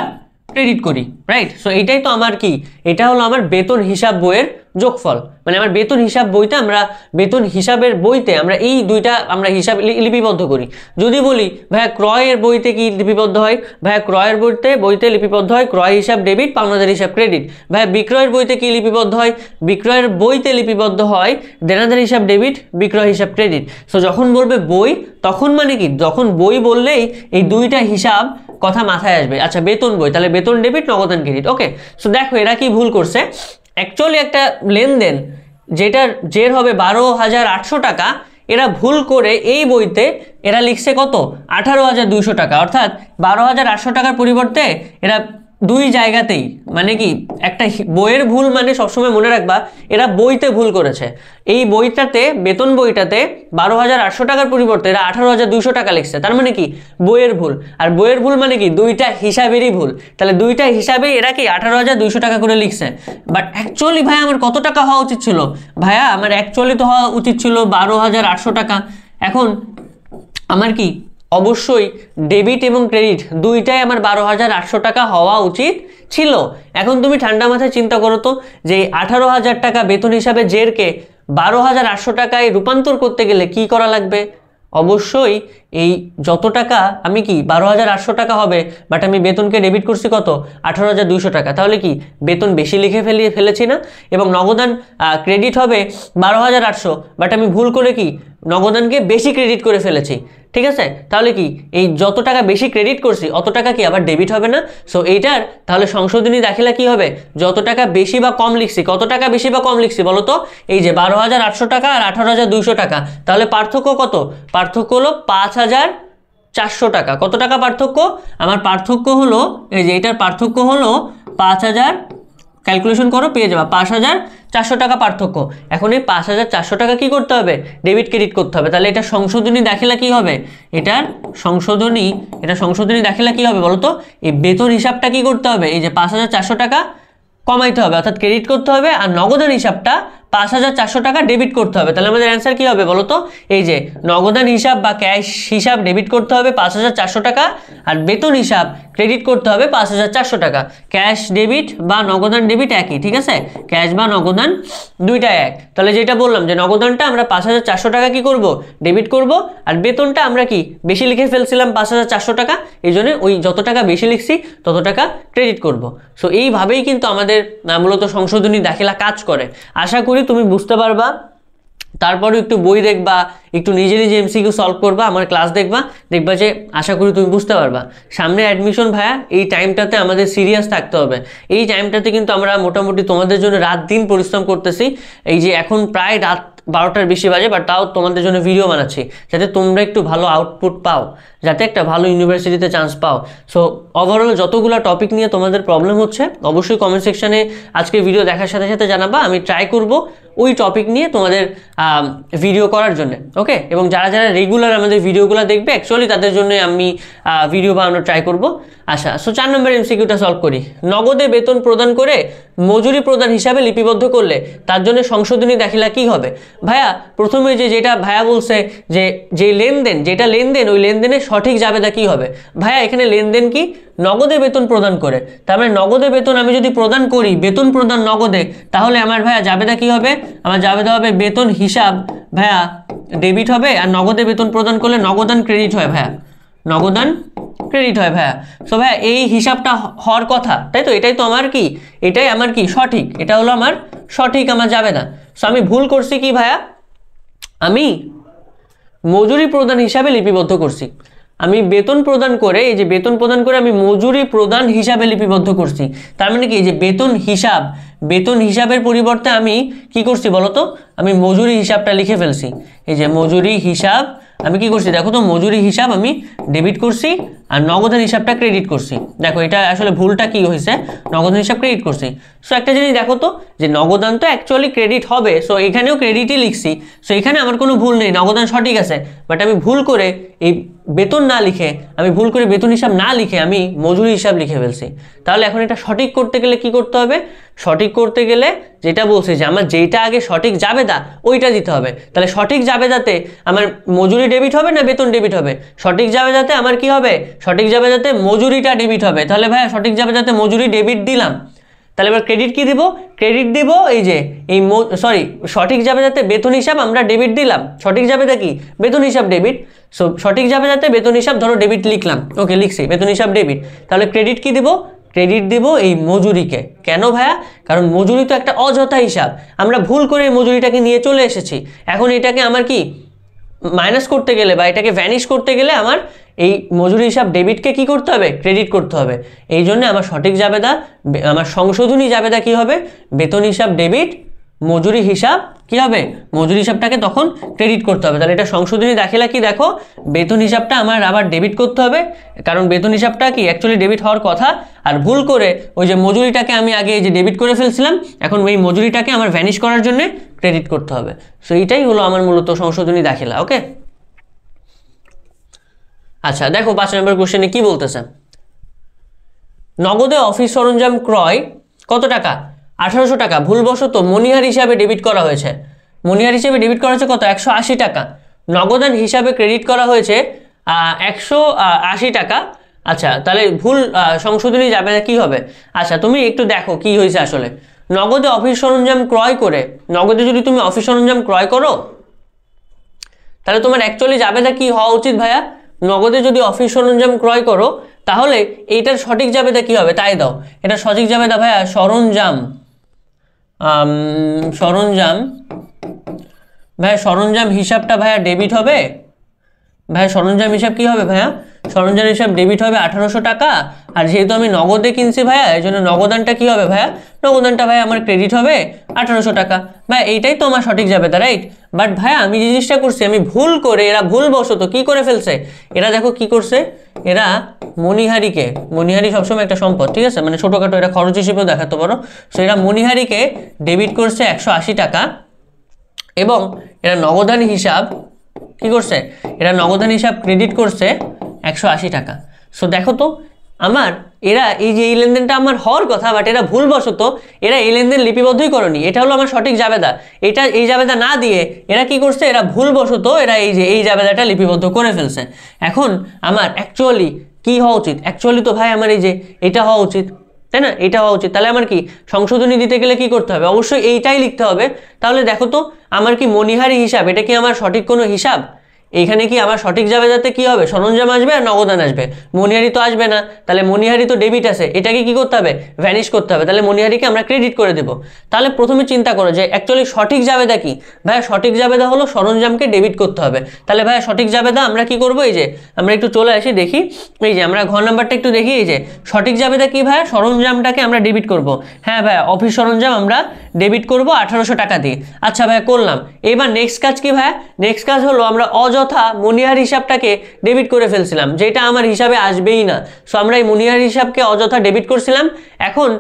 ক্রেডিট করি রাইট সো এটাই তো আমার কি এটা হলো আমার বেতন হিসাব বইয়ের যোগফল মানে আমার বেতন হিসাব বইতে আমরা বেতন হিসাবের বইতে আমরা এই দুইটা আমরা হিসাব লিপিবদ্ধ করি যদি বলি ভাইয়া ক্রয়ের বইতে কি লিপিবদ্ধ হয় ভাইয়া ক্রয়ের বইতে বইতে লিপিবদ্ধ হয় ক্রয় হিসাব ডেবিট পাওনাদার হিসাব ক্রেডিট ভাইয়া বিক্রয়ের বইতে কি লিপিবদ্ধ হয় বিক্রয়ের বইতে লিপিবদ্ধ হয় দেনাদার হিসাব ডেবিট বিক্রয় হিসাব ক্রেডিট সো যখন বলবে বই তখন মানে কি যখন বই বললেই এই দুইটা হিসাব কথা মাথায় আসবে আচ্ছা বেতন বই তাহলে বেতন ডেবিট নগদান ক্রেডিট ওকে সো দেখো এরা কি ভুল করছে অ্যাকচুয়ালি একটা লেনদেন যেটার জের হবে বারো হাজার আটশো টাকা এরা ভুল করে এই বইতে এরা লিখছে কত আঠারো হাজার দুইশো টাকা অর্থাৎ বারো হাজার আটশো টাকার পরিবর্তে এরা দুই জায়গাতেই মানে কি একটা বইয়ের ভুল মানে সবসময় মনে রাখবা এরা বইতে ভুল করেছে এই বইটাতে বেতন বইটাতে বারো হাজার আটশো টাকার পরিবর্তে এরা আঠারো হাজার দুইশো টাকা লিখছে তার মানে কি বইয়ের ভুল আর বইয়ের ভুল মানে কি দুইটা হিসাবেরই ভুল তাহলে দুইটা হিসাবে এরা কি আঠারো হাজার দুইশো টাকা করে লিখছে বাট অ্যাকচুয়ালি ভাইয়া আমার কত টাকা হওয়া উচিত ছিল ভাইয়া আমার অ্যাকচুয়ালি তো হওয়া উচিত ছিল বারো হাজার আটশো টাকা এখন আমার কি অবশ্যই ডেবিট এবং ক্রেডিট দুইটাই আমার বারো হাজার আটশো টাকা হওয়া উচিত ছিল এখন তুমি ঠান্ডা মাথায় চিন্তা করো তো যে আঠারো হাজার টাকা বেতন হিসাবে জেরকে বারো হাজার আটশো টাকায় রূপান্তর করতে গেলে কি করা লাগবে অবশ্যই এই যত টাকা আমি কি বারো হাজার আটশো টাকা হবে বাট আমি বেতনকে ডেবিট করছি কত আঠারো হাজার দুইশো টাকা তাহলে কি বেতন বেশি লিখে ফেলি ফেলেছি না এবং নগদান ক্রেডিট হবে বারো হাজার আটশো বাট আমি ভুল করে কি নগদানকে বেশি ক্রেডিট করে ফেলেছি ঠিক আছে তাহলে কি এই যত টাকা বেশি ক্রেডিট করছি অত টাকা কি আবার ডেবিট হবে না সো এইটার তাহলে সংশোধনী দাখিলা কি হবে যত টাকা বেশি বা কম লিখছি কত টাকা বেশি বা কম লিখছি বলো তো এই যে বারো হাজার আটশো টাকা আর আঠারো হাজার দুইশো টাকা তাহলে পার্থক্য কত পার্থক্য হলো পাঁচ হাজার হাজার চারশো টাকা কত টাকা পার্থক্য আমার পার্থক্য হলো এই যে এটার পার্থক্য হলো পাঁচ হাজার ক্যালকুলেশন করো পেয়ে যাবা পাঁচ হাজার চারশো টাকা পার্থক্য এখন এই পাঁচ হাজার চারশো টাকা কী করতে হবে ডেবিট ক্রেডিট করতে হবে তাহলে এটা সংশোধনী দাখিলা কি হবে এটার সংশোধনী এটা সংশোধনী দাখিলা কি হবে বলতো এই বেতন হিসাবটা কি করতে হবে এই যে পাঁচ হাজার চারশো টাকা কমাইতে হবে অর্থাৎ ক্রেডিট করতে হবে আর নগদের হিসাবটা পাঁচ হাজার চারশো টাকা ডেবিট করতে হবে তাহলে আমাদের অ্যান্সার কী হবে বলো তো এই যে নগদান হিসাব বা ক্যাশ হিসাব ডেবিট করতে হবে পাঁচ হাজার চারশো টাকা আর বেতন হিসাব ক্রেডিট করতে হবে পাঁচ হাজার চারশো টাকা ক্যাশ ডেবিট বা নগদান ডেবিট একই ঠিক আছে ক্যাশ বা নগদান দুইটা এক তাহলে যেটা বললাম যে নগদানটা আমরা পাঁচ হাজার চারশো টাকা কী করবো ডেবিট করব আর বেতনটা আমরা কি বেশি লিখে ফেলছিলাম পাঁচ হাজার চারশো টাকা এই জন্য ওই যত টাকা বেশি লিখছি তত টাকা ক্রেডিট করব সো এইভাবেই কিন্তু আমাদের মূলত সংশোধনী দাখিলা কাজ করে আশা করি করি তুমি বুঝতে পারবা তারপরে একটু বই দেখবা একটু নিজে নিজে এমসিকিউ সলভ করবা আমার ক্লাস দেখবা দেখবা যে আশা করি তুমি বুঝতে পারবা সামনে অ্যাডমিশন ভায়া এই টাইমটাতে আমাদের সিরিয়াস থাকতে হবে এই টাইমটাতে কিন্তু আমরা মোটামুটি তোমাদের জন্য রাত দিন পরিশ্রম করতেছি এই যে এখন প্রায় রাত বারোটার বেশি বাজে বাট তাও তোমাদের জন্য ভিডিও বানাচ্ছি যাতে তোমরা একটু ভালো আউটপুট পাও যাতে একটা ভালো ইউনিভার্সিটিতে চান্স পাও সো ওভারঅল যতগুলো টপিক নিয়ে তোমাদের প্রবলেম হচ্ছে অবশ্যই কমেন্ট সেকশানে আজকে ভিডিও দেখার সাথে সাথে জানাবা আমি ট্রাই করব ওই টপিক নিয়ে তোমাদের ভিডিও করার জন্য ওকে এবং যারা যারা রেগুলার আমাদের ভিডিওগুলো দেখবে অ্যাকচুয়ালি তাদের জন্য আমি ভিডিও বানানোর ট্রাই করব আচ্ছা সো চার নম্বর এমসিকিউটা সলভ করি নগদে বেতন প্রদান করে মজুরি প্রদান হিসাবে লিপিবদ্ধ করলে তার জন্য সংশোধনী দাখিলা কি হবে ভাইয়া প্রথমে যে যেটা ভাইয়া বলছে যে যে লেনদেন যেটা লেনদেন ওই লেনদেনে সঠিক জাবেদা কি হবে ভাইয়া এখানে লেনদেন কি নগদে বেতন প্রদান করে তার মানে নগদে বেতন আমি যদি প্রদান করি বেতন প্রদান নগদে তাহলে আমার ভাইয়া জাবেদা কি হবে আমার জাবেদা হবে বেতন হিসাব ভাইয়া ডেবিট হবে আর নগদে বেতন প্রদান করলে নগদান ক্রেডিট হয় ভাইয়া নগদান ক্রেডিট হয় ভাইয়া সো ভাইয়া এই হিসাবটা হওয়ার কথা তাই তো এটাই তো আমার কি এটাই আমার কি সঠিক এটা হলো আমার সঠিক আমার যাবে না সো আমি ভুল করছি কি ভাইয়া আমি মজুরি প্রদান হিসাবে লিপিবদ্ধ করছি আমি বেতন প্রদান করে এই যে বেতন প্রদান করে আমি মজুরি প্রদান হিসাবে লিপিবদ্ধ করছি তার মানে কি এই যে বেতন হিসাব বেতন হিসাবের পরিবর্তে আমি কি করছি বলো তো আমি মজুরি হিসাবটা লিখে ফেলছি এই যে মজুরি হিসাব আমি কি করছি দেখো তো মজুরি হিসাব আমি ডেবিট করছি আর নগদের হিসাবটা ক্রেডিট করছি দেখো এটা আসলে ভুলটা কি হয়েছে নগদের হিসাব ক্রেডিট করছি সো একটা জিনিস দেখো তো যে নগদান তো অ্যাকচুয়ালি ক্রেডিট হবে সো এখানেও ক্রেডিটই লিখছি সো এখানে আমার কোনো ভুল নেই নগদান সঠিক আছে বাট আমি ভুল করে এই বেতন না লিখে আমি ভুল করে বেতন হিসাব না লিখে আমি মজুরি হিসাব লিখে ফেলছি তাহলে এখন এটা সঠিক করতে গেলে কি করতে হবে সঠিক করতে গেলে যেটা বলছি যে আমার যেইটা আগে সঠিক দা ওইটা দিতে হবে তাহলে সঠিক যাবে যাতে আমার মজুরি ডেবিট হবে না বেতন ডেবিট হবে সঠিক যাবে যাতে আমার কি হবে সঠিক যাবে যাতে মজুরিটা ডেবিট হবে তাহলে ভাই সঠিক যাবে যাতে মজুরি ডেবিট দিলাম তাহলে এবার ক্রেডিট কি দিব ক্রেডিট দিব এই যে এই সরি সঠিক যাবে যাতে বেতন হিসাব আমরা ডেবিট দিলাম সঠিক যাবে কি বেতন হিসাব ডেবিট সো সঠিক যাবে যাতে বেতন হিসাব ধরো ডেবিট লিখলাম ওকে লিখছি বেতন হিসাব ডেবিট তাহলে ক্রেডিট কি দিব ক্রেডিট দেব এই মজুরিকে কেন ভাইয়া কারণ মজুরি তো একটা অযথা হিসাব আমরা ভুল করে মজুরিটাকে নিয়ে চলে এসেছি এখন এটাকে আমার কি মাইনাস করতে গেলে বা এটাকে ভ্যানিশ করতে গেলে আমার এই মজুরি হিসাব ডেবিটকে কি করতে হবে ক্রেডিট করতে হবে এই জন্য আমার সঠিক যাবেদা আমার সংশোধনী যাবেদা কি হবে বেতন হিসাব ডেবিট মজুরি হিসাব কী হবে মজুরি হিসাবটাকে তখন ক্রেডিট করতে হবে তাহলে এটা সংশোধনী দাখিলা কি দেখো বেতন হিসাবটা আমার আবার ডেবিট করতে হবে কারণ বেতন হিসাবটা কি অ্যাকচুয়ালি ডেবিট হওয়ার কথা আর ভুল করে ওই যে মজুরিটাকে আমি আগে যে ডেবিট করে ফেলছিলাম এখন ওই মজুরিটাকে আমার ভ্যানিশ করার জন্য ক্রেডিট করতে হবে সো এইটাই হলো আমার মূলত সংশোধনী দাখিলা ওকে আচ্ছা দেখো পাঁচ নম্বর কোশ্চেনে কি বলতেছে নগদে অফিস সরঞ্জাম ক্রয় কত টাকা আঠারোশো টাকা ভুলবশত মনিহার হিসাবে ডেবিট করা হয়েছে মনিহার হিসাবে ডেবিট করা হয়েছে কত একশো আশি টাকা নগদান হিসাবে ক্রেডিট করা হয়েছে একশো আশি টাকা আচ্ছা তাহলে ভুল সংশোধনী যাবে না কী হবে আচ্ছা তুমি একটু দেখো কি হয়েছে আসলে নগদে অফিস সরঞ্জাম ক্রয় করে নগদে যদি তুমি অফিস সরঞ্জাম ক্রয় করো তাহলে তোমার অ্যাকচুয়ালি না কি হওয়া উচিত ভাইয়া নগদে যদি অফিস সরঞ্জাম ক্রয় করো তাহলে এইটার সঠিক যাবে কি হবে তাই দাও এটা সঠিক জাবেদা ভাইয়া সরঞ্জাম সরঞ্জাম ভাইয়া সরঞ্জাম হিসাবটা ভাইয়া ডেবিট হবে ভাইয়া সরঞ্জাম হিসাব কী হবে ভাইয়া সরঞ্জাম হিসাব ডেবিট হবে আঠারোশো টাকা আর যেহেতু আমি নগদে কিনছি ভাইয়া এই জন্য নগদানটা কী হবে ভাইয়া নগদানটা ভাইয়া আমার ক্রেডিট হবে আঠারোশো টাকা ভাইয়া এইটাই তো আমার সঠিক যাবে তা রাইট বাট ভাইয়া আমি যে জিনিসটা করছি আমি ভুল করে এরা ভুলবশত কি করে ফেলছে এরা দেখো কি করছে এরা মণিহারিকে মণিহারি সবসময় একটা সম্পদ ঠিক আছে মানে ছোটোখাটো এরা খরচ হিসেবেও দেখাতে পারো সো এরা মণিহারিকে ডেবিট করছে একশো টাকা এবং এরা নগদান হিসাব কি করছে এরা নগদান হিসাব ক্রেডিট করছে একশো টাকা সো দেখো তো আমার এরা এই যে এই লেনদেনটা আমার হওয়ার কথা বাট এরা ভুলবশত এরা এই লেনদেন লিপিবদ্ধই করেনি এটা হলো আমার সঠিক জাবেদা এটা এই জাবেদা না দিয়ে এরা কি করছে এরা ভুলবশত এরা এই যে এই জাবেদাটা লিপিবদ্ধ করে ফেলছে এখন আমার অ্যাকচুয়ালি কি হওয়া উচিত অ্যাকচুয়ালি তো ভাই আমার এই যে এটা হওয়া উচিত তাই না এটা হওয়া উচিত তাহলে আমার কি সংশোধনী দিতে গেলে কি করতে হবে অবশ্যই এইটাই লিখতে হবে তাহলে দেখো তো আমার কি মনিহারি হিসাব এটা কি আমার সঠিক কোনো হিসাব এইখানে কি আবার সঠিক যাবে যাতে কি হবে সরঞ্জাম আসবে আর নগদান আসবে মনিহারি তো আসবে না তাহলে মনিহারি তো ডেবিট আছে এটাকে কি করতে হবে ভ্যানিশ করতে হবে তাহলে মনিহারিকে আমরা ক্রেডিট করে দেব তাহলে প্রথমে চিন্তা করো যে অ্যাকচুয়ালি সঠিক জাবেদা কি ভাই সঠিক জাবেদা হলো সরঞ্জামকে ডেবিট করতে হবে তাহলে ভাই সঠিক জাবেদা আমরা কি করব এই যে আমরা একটু চলে আসি দেখি এই যে আমরা ঘর নাম্বারটা একটু দেখি এই যে সঠিক জাবেদা কি ভাই সরঞ্জামটাকে আমরা ডেবিট করব হ্যাঁ ভাই অফিস সরঞ্জাম আমরা ডেবিট করব আঠারোশো টাকা দিয়ে আচ্ছা ভাই করলাম এবার নেক্সট কাজ কি ভাই নেক্সট কাজ হলো আমরা অজ অযথা মনিহার হিসাবটাকে ডেবিট করে ফেলছিলাম যেটা আমার হিসাবে আসবেই না সো আমরা এই মনিহার হিসাবকে অযথা ডেবিট করছিলাম এখন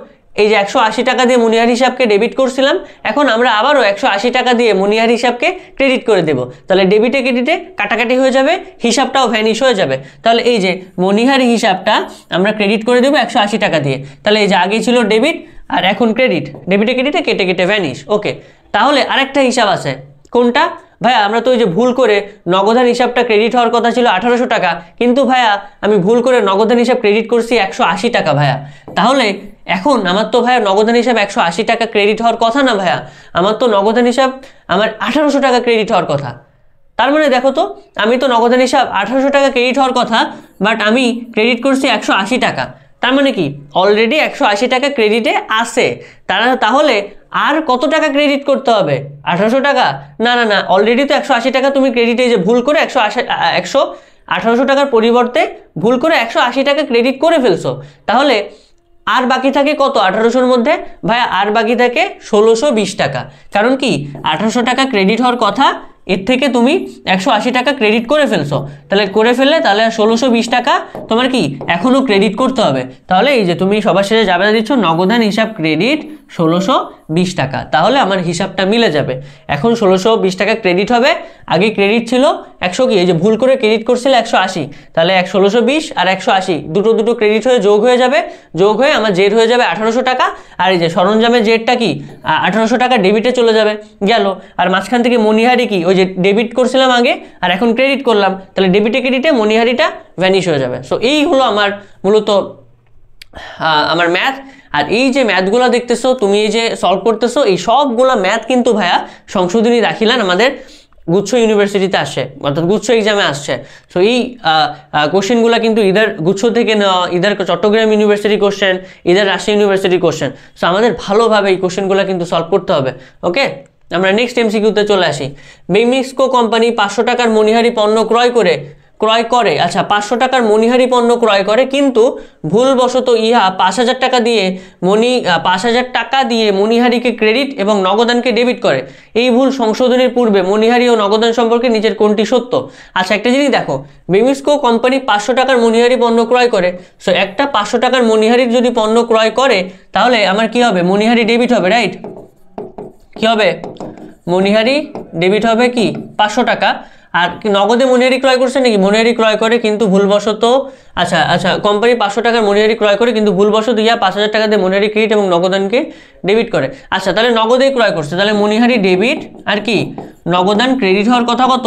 এই যে একশো টাকা দিয়ে মনিহার হিসাবকে ডেবিট করছিলাম এখন আমরা আবারও একশো টাকা দিয়ে মনিহার হিসাবকে ক্রেডিট করে দেব তাহলে ডেবিটে ক্রেডিটে কাটাকাটি হয়ে যাবে হিসাবটাও ভ্যানিশ হয়ে যাবে তাহলে এই যে মনিহার হিসাবটা আমরা ক্রেডিট করে দেবো একশো টাকা দিয়ে তাহলে এই যে আগে ছিল ডেবিট আর এখন ক্রেডিট ডেবিটে ক্রেডিটে কেটে কেটে ভ্যানিশ ওকে তাহলে আরেকটা হিসাব আছে কোনটা ভাইয়া আমরা তো ওই যে ভুল করে নগদান হিসাবটা ক্রেডিট হওয়ার কথা ছিল আঠারোশো টাকা কিন্তু ভাইয়া আমি ভুল করে নগদান হিসাব ক্রেডিট করছি একশো আশি টাকা ভাইয়া তাহলে এখন আমার তো ভাইয়া নগদান হিসাব একশো আশি টাকা ক্রেডিট হওয়ার কথা না ভাইয়া আমার তো নগদান হিসাব আমার আঠারোশো টাকা ক্রেডিট হওয়ার কথা তার মানে দেখো তো আমি তো নগদান হিসাব আঠারোশো টাকা ক্রেডিট হওয়ার কথা বাট আমি ক্রেডিট করছি একশো আশি টাকা তার মানে কি অলরেডি একশো আশি টাকা ক্রেডিটে আছে তারা তাহলে আর কত টাকা ক্রেডিট করতে হবে আঠারোশো টাকা না না না অলরেডি তো একশো আশি টাকা তুমি ক্রেডিটে যে ভুল করে একশো আশি একশো আঠারোশো টাকার পরিবর্তে ভুল করে একশো আশি টাকা ক্রেডিট করে ফেলছো তাহলে আর বাকি থাকে কত আঠারোশোর মধ্যে ভাইয়া আর বাকি থাকে ষোলোশো বিশ টাকা কারণ কি আঠারোশো টাকা ক্রেডিট হওয়ার কথা এর থেকে তুমি একশো আশি টাকা ক্রেডিট করে ফেলছো তাহলে করে ফেললে তাহলে আর ষোলোশো বিশ টাকা তোমার কি এখনও ক্রেডিট করতে হবে তাহলে এই যে তুমি সবার শেষে যাবে দিচ্ছ নগদান হিসাব ক্রেডিট ষোলোশো বিশ টাকা তাহলে আমার হিসাবটা মিলে যাবে এখন ষোলোশো বিশ টাকা ক্রেডিট হবে আগে ক্রেডিট ছিল একশো কি এই যে ভুল করে ক্রেডিট করছিল একশো আশি তাহলে এক ষোলোশো বিশ আর একশো আশি দুটো দুটো ক্রেডিট হয়ে যোগ হয়ে যাবে যোগ হয়ে আমার জেড হয়ে যাবে আঠারোশো টাকা আর এই যে সরঞ্জামের জেডটা কি আঠারোশো টাকা ডেবিটে চলে যাবে গেল আর মাঝখান থেকে মনিহারি কি ওই যে ডেবিট করছিলাম আগে আর এখন ক্রেডিট করলাম তাহলে ডেবিটে ক্রেডিটে মনিহারিটা ভ্যানিশ হয়ে যাবে সো এই হলো আমার মূলত আমার ম্যাথ আর এই যে ম্যাথগুলো দেখতেছো তুমি এই যে সলভ করতেছো এই সবগুলো ম্যাথ কিন্তু ভাইয়া সংশোধনী দাখিলান আমাদের গুচ্ছ ইউনিভার্সিটিতে আসে অর্থাৎ গুচ্ছ এক্সামে আসছে সো এই কোশ্চেনগুলো কিন্তু ইদার গুচ্ছ থেকে নেওয়া either Chittagong university question either Rajshahi university question so আমাদের ভালোভাবে এই কোশ্চেনগুলো কিন্তু সলভ করতে হবে ওকে আমরা নেক্সট এমসিকিউতে চলে আসি বেমিক্সকো কোম্পানি পাঁচশো টাকার মনিহারি পণ্য ক্রয় করে ক্রয় করে আচ্ছা পাঁচশো টাকার মণিহারি পণ্য ক্রয় করে কিন্তু ভুলবশত ইহা পাঁচ হাজার টাকা দিয়ে মণি পাঁচ হাজার টাকা দিয়ে মণিহারিকে ক্রেডিট এবং নগদানকে ডেবিট করে এই ভুল সংশোধনের পূর্বে মণিহারি ও নগদান সম্পর্কে নিজের কোনটি সত্য আচ্ছা একটা জিনিস দেখো বেমিস্কো কোম্পানি পাঁচশো টাকার মণিহারি পণ্য ক্রয় করে সো একটা পাঁচশো টাকার মণিহারির যদি পণ্য ক্রয় করে তাহলে আমার কি হবে মণিহারি ডেবিট হবে রাইট কি হবে মণিহারি ডেবিট হবে কি পাঁচশো টাকা আর নগদে মনিহারি ক্রয় করছে নাকি মনিহারি ক্রয় করে কিন্তু ভুলবশত আচ্ছা আচ্ছা কোম্পানি পাঁচশো টাকার মনিহারি ক্রয় করে কিন্তু ভুলবশত ইয়া পাঁচ হাজার টাকা দিয়ে মনিহারি ক্রেডিট এবং নগদানকে ডেবিট করে আচ্ছা তাহলে নগদেই ক্রয় করছে তাহলে মনিহারি ডেবিট আর কি নগদান ক্রেডিট হওয়ার কথা কত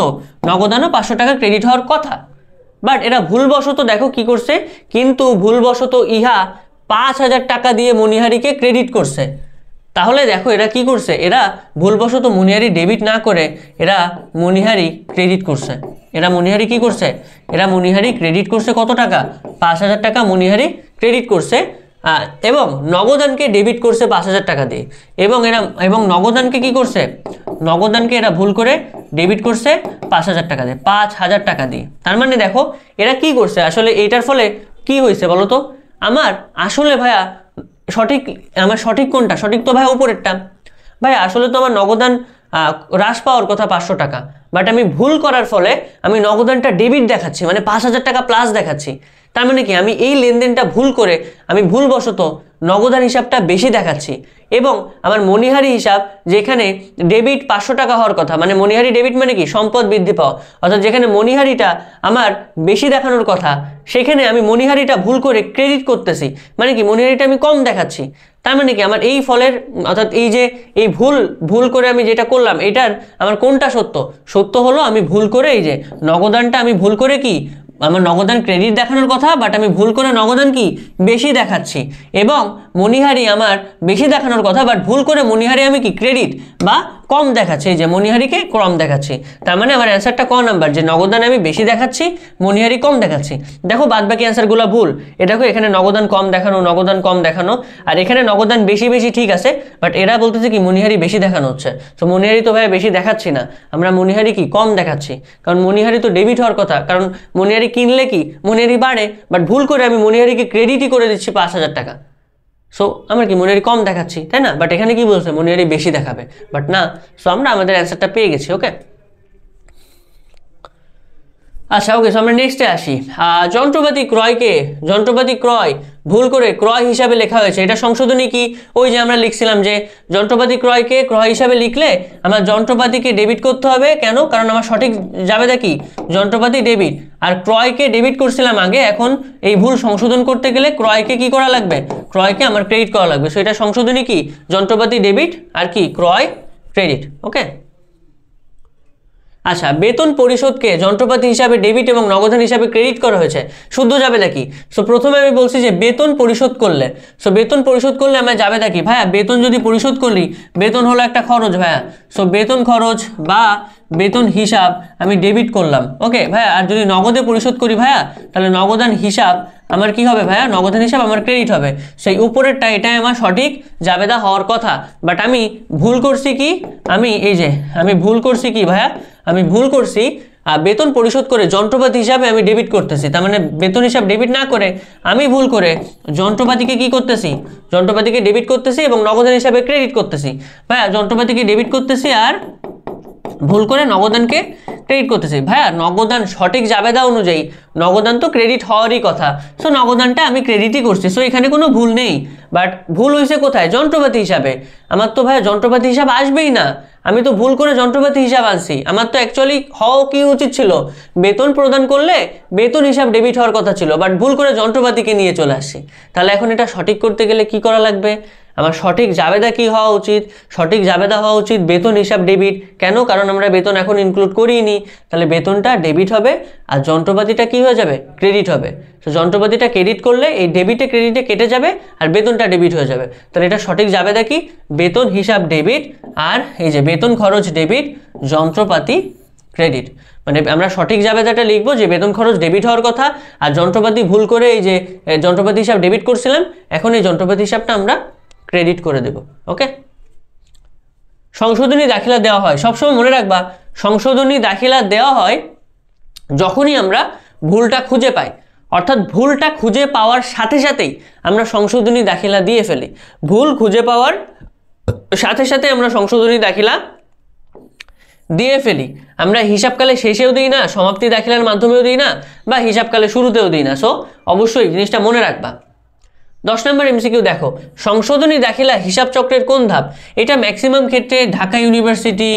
নগদানও পাঁচশো টাকা ক্রেডিট হওয়ার কথা বাট এরা ভুলবশত দেখো কি করছে কিন্তু ভুলবশত ইহা পাঁচ হাজার টাকা দিয়ে মনিহারিকে ক্রেডিট করছে তাহলে দেখো এরা কি করছে এরা ভুলবশত মনিহারি ডেবিট না করে এরা মনিহারি ক্রেডিট করছে এরা মনিহারি কি করছে এরা মনিহারি ক্রেডিট করছে কত টাকা পাঁচ হাজার টাকা মনিহারি ক্রেডিট করছে এবং নগদানকে ডেবিট করছে পাঁচ হাজার টাকা দিয়ে এবং এরা এবং নগদানকে কি করছে নগদানকে এরা ভুল করে ডেবিট করছে পাঁচ হাজার টাকা দিয়ে পাঁচ হাজার টাকা দিয়ে তার মানে দেখো এরা কি করছে আসলে এটার ফলে কি হয়েছে বলো তো আমার আসলে ভাইয়া সঠিক আমার সঠিক কোনটা সঠিক তো ভাই উপরেরটা ভাই আসলে তো আমার নগদান হ্রাস পাওয়ার কথা পাঁচশো টাকা বাট আমি ভুল করার ফলে আমি নগদানটা ডেবিট দেখাচ্ছি মানে পাঁচ হাজার টাকা প্লাস দেখাচ্ছি তার মানে কি আমি এই লেনদেনটা ভুল করে আমি ভুলবশত নগদান হিসাবটা বেশি দেখাচ্ছি এবং আমার মনিহারি হিসাব যেখানে ডেবিট পাঁচশো টাকা হওয়ার কথা মানে মনিহারি ডেবিট মানে কি সম্পদ বৃদ্ধি পাওয়া অর্থাৎ যেখানে মনিহারিটা আমার বেশি দেখানোর কথা সেখানে আমি মনিহারিটা ভুল করে ক্রেডিট করতেছি মানে কি মনিহারিটা আমি কম দেখাচ্ছি তার মানে কি আমার এই ফলের অর্থাৎ এই যে এই ভুল ভুল করে আমি যেটা করলাম এটার আমার কোনটা সত্য সত্য হলো আমি ভুল করে এই যে নগদানটা আমি ভুল করে কি আমার নগদান ক্রেডিট দেখানোর কথা বাট আমি ভুল করে নগদান কি বেশি দেখাচ্ছি এবং মনিহারি আমার বেশি দেখানোর কথা বাট ভুল করে মনিহারি আমি কি ক্রেডিট বা কম দেখাচ্ছে এই যে মনিহারিকে কম দেখাচ্ছে তার মানে আমার অ্যান্সারটা ক নাম্বার যে নগদান আমি বেশি দেখাচ্ছি মনিহারি কম দেখাচ্ছি দেখো বাদ বাকি অ্যান্সারগুলো ভুল দেখো এখানে নগদান কম দেখানো নগদান কম দেখানো আর এখানে নগদান বেশি বেশি ঠিক আছে বাট এরা বলতেছে কি মনিহারি বেশি দেখানো হচ্ছে তো মনিহারি তো ভাই বেশি দেখাচ্ছি না আমরা মনিহারি কি কম দেখাচ্ছি কারণ মনিহারি তো ডেবিট হওয়ার কথা কারণ মনিহারি কিনলে কি মনিহারি বাড়ে বাট ভুল করে আমি মনিহারিকে ক্রেডিটই করে দিচ্ছি পাঁচ হাজার টাকা সো আমার কি মনিয়ারি কম দেখাচ্ছি তাই না বাট এখানে কি বলছে মনিয়ারি বেশি দেখাবে বাট না সো আমরা আমাদের অ্যান্সারটা পেয়ে গেছি ওকে আচ্ছা ওকে আমরা নেক্সটে আসি যন্ত্রপাতি ক্রয়কে যন্ত্রপাতি ক্রয় ভুল করে ক্রয় হিসাবে লেখা হয়েছে এটা সংশোধনী কি ওই যে আমরা লিখছিলাম যে যন্ত্রপাতি ক্রয়কে ক্রয় হিসাবে লিখলে আমার যন্ত্রপাতিকে ডেবিট করতে হবে কেন কারণ আমার সঠিক যাবে কি যন্ত্রপাতি ডেবিট আর ক্রয়কে ডেবিট করছিলাম আগে এখন এই ভুল সংশোধন করতে গেলে ক্রয়কে কি করা লাগবে ক্রয়কে আমার ক্রেডিট করা লাগবে সো এটা সংশোধনী কি যন্ত্রপাতি ডেবিট আর কি ক্রয় ক্রেডিট ওকে আচ্ছা বেতন পরিশোধকে যন্ত্রপাতি হিসাবে ডেবিট এবং নগদান হিসাবে ক্রেডিট করা হয়েছে শুদ্ধ যাবে নাকি সো প্রথমে আমি বলছি যে বেতন পরিশোধ করলে সো বেতন পরিশোধ করলে আমরা যাবে নাকি ভাইয়া বেতন যদি পরিশোধ করি বেতন হলো একটা খরচ ভাইয়া সো বেতন খরচ বা বেতন হিসাব আমি ডেবিট করলাম ওকে ভাইয়া আর যদি নগদে পরিশোধ করি ভাইয়া তাহলে নগদান হিসাব আমার কি হবে ভাইয়া নগদের হিসাব আমার ক্রেডিট হবে সেই উপরেরটা এটাই আমার সঠিক জাবেদা হওয়ার কথা বাট আমি ভুল করছি কি আমি এই যে আমি ভুল করছি কি ভাইয়া আমি ভুল করছি বেতন পরিশোধ করে যন্ত্রপাতি হিসাবে আমি ডেবিট করতেছি তার মানে বেতন হিসাব ডেবিট না করে আমি ভুল করে যন্ত্রপাতিকে কি করতেছি যন্ত্রপাতিকে ডেবিট করতেছি এবং নগদের হিসাবে ক্রেডিট করতেছি ভাইয়া যন্ত্রপাতিকে ডেবিট করতেছি আর ভুল করে নগদানকে ক্রেডিট চাই ভাইয়া নগদান সঠিক জাবেদা অনুযায়ী নগদান তো ক্রেডিট হওয়ারই কথা সো নগদানটা আমি ক্রেডিটই করছি সো এখানে কোনো ভুল নেই বাট ভুল হয়েছে কোথায় যন্ত্রপাতি হিসাবে আমার তো ভাইয়া যন্ত্রপাতি হিসাব আসবেই না আমি তো ভুল করে যন্ত্রপাতি হিসাব আনছি আমার তো অ্যাকচুয়ালি হওয়া কি উচিত ছিল বেতন প্রদান করলে বেতন হিসাব ডেবিট হওয়ার কথা ছিল বাট ভুল করে যন্ত্রপাতিকে নিয়ে চলে আসছি তাহলে এখন এটা সঠিক করতে গেলে কি করা লাগবে আমার সঠিক জাবেদা কি হওয়া উচিত সঠিক জাবেদা হওয়া উচিত বেতন হিসাব ডেবিট কেন কারণ আমরা বেতন এখন ইনক্লুড করিনি তাহলে বেতনটা ডেবিট হবে আর যন্ত্রপাতিটা কি হয়ে যাবে ক্রেডিট হবে তো যন্ত্রপাতিটা ক্রেডিট করলে এই ডেবিটে ক্রেডিটে কেটে যাবে আর বেতনটা ডেবিট হয়ে যাবে তাহলে এটা সঠিক জাবেদা কি বেতন হিসাব ডেবিট আর এই যে বেতন খরচ ডেবিট যন্ত্রপাতি ক্রেডিট মানে আমরা সঠিক জাবেদাটা লিখবো যে বেতন খরচ ডেবিট হওয়ার কথা আর যন্ত্রপাতি ভুল করে এই যে যন্ত্রপাতি হিসাব ডেবিট করছিলাম এখন এই যন্ত্রপাতি হিসাবটা আমরা ক্রেডিট করে দেব ওকে সংশোধনী দাখিলা দেওয়া হয় সবসময় মনে রাখবা সংশোধনী দাখিলা দেওয়া হয় যখনই আমরা ভুলটা খুঁজে পাই অর্থাৎ ভুলটা খুঁজে পাওয়ার সাথে সাথেই আমরা সংশোধনী দাখিলা দিয়ে ফেলি ভুল খুঁজে পাওয়ার সাথে সাথে আমরা সংশোধনী দাখিলা দিয়ে ফেলি আমরা হিসাবকালে শেষেও দিই না সমাপ্তি দাখিলার মাধ্যমেও দিই না বা হিসাবকালে শুরুতেও দিই না সো অবশ্যই জিনিসটা মনে রাখবা দশ নম্বর এমসিকিউ দেখো সংশোধনী দাখিলা হিসাব চক্রের কোন ধাপ এটা ম্যাক্সিমাম ক্ষেত্রে ঢাকা ইউনিভার্সিটি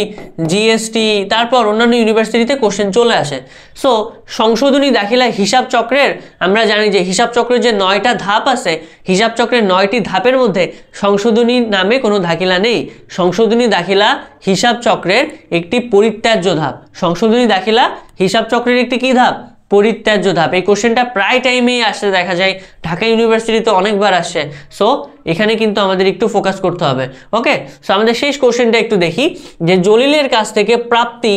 জিএসটি তারপর অন্যান্য ইউনিভার্সিটিতে কোশ্চেন চলে আসে সো সংশোধনী দাখিলা হিসাব চক্রের আমরা জানি যে হিসাব চক্রের যে নয়টা ধাপ আছে হিসাব চক্রের নয়টি ধাপের মধ্যে সংশোধনী নামে কোনো দাখিলা নেই সংশোধনী দাখিলা হিসাব চক্রের একটি পরিত্যাজ্য ধাপ সংশোধনী দাখিলা হিসাব চক্রের একটি কী ধাপ পরিত্যাজ্য ধাপ এই কোশ্চেনটা প্রায় টাইমেই আসতে দেখা যায় ঢাকা ইউনিভার্সিটিতে অনেকবার আসে সো এখানে কিন্তু আমাদের একটু ফোকাস করতে হবে ওকে সো আমাদের শেষ কোশ্চেনটা একটু দেখি যে জলিলের কাছ থেকে প্রাপ্তি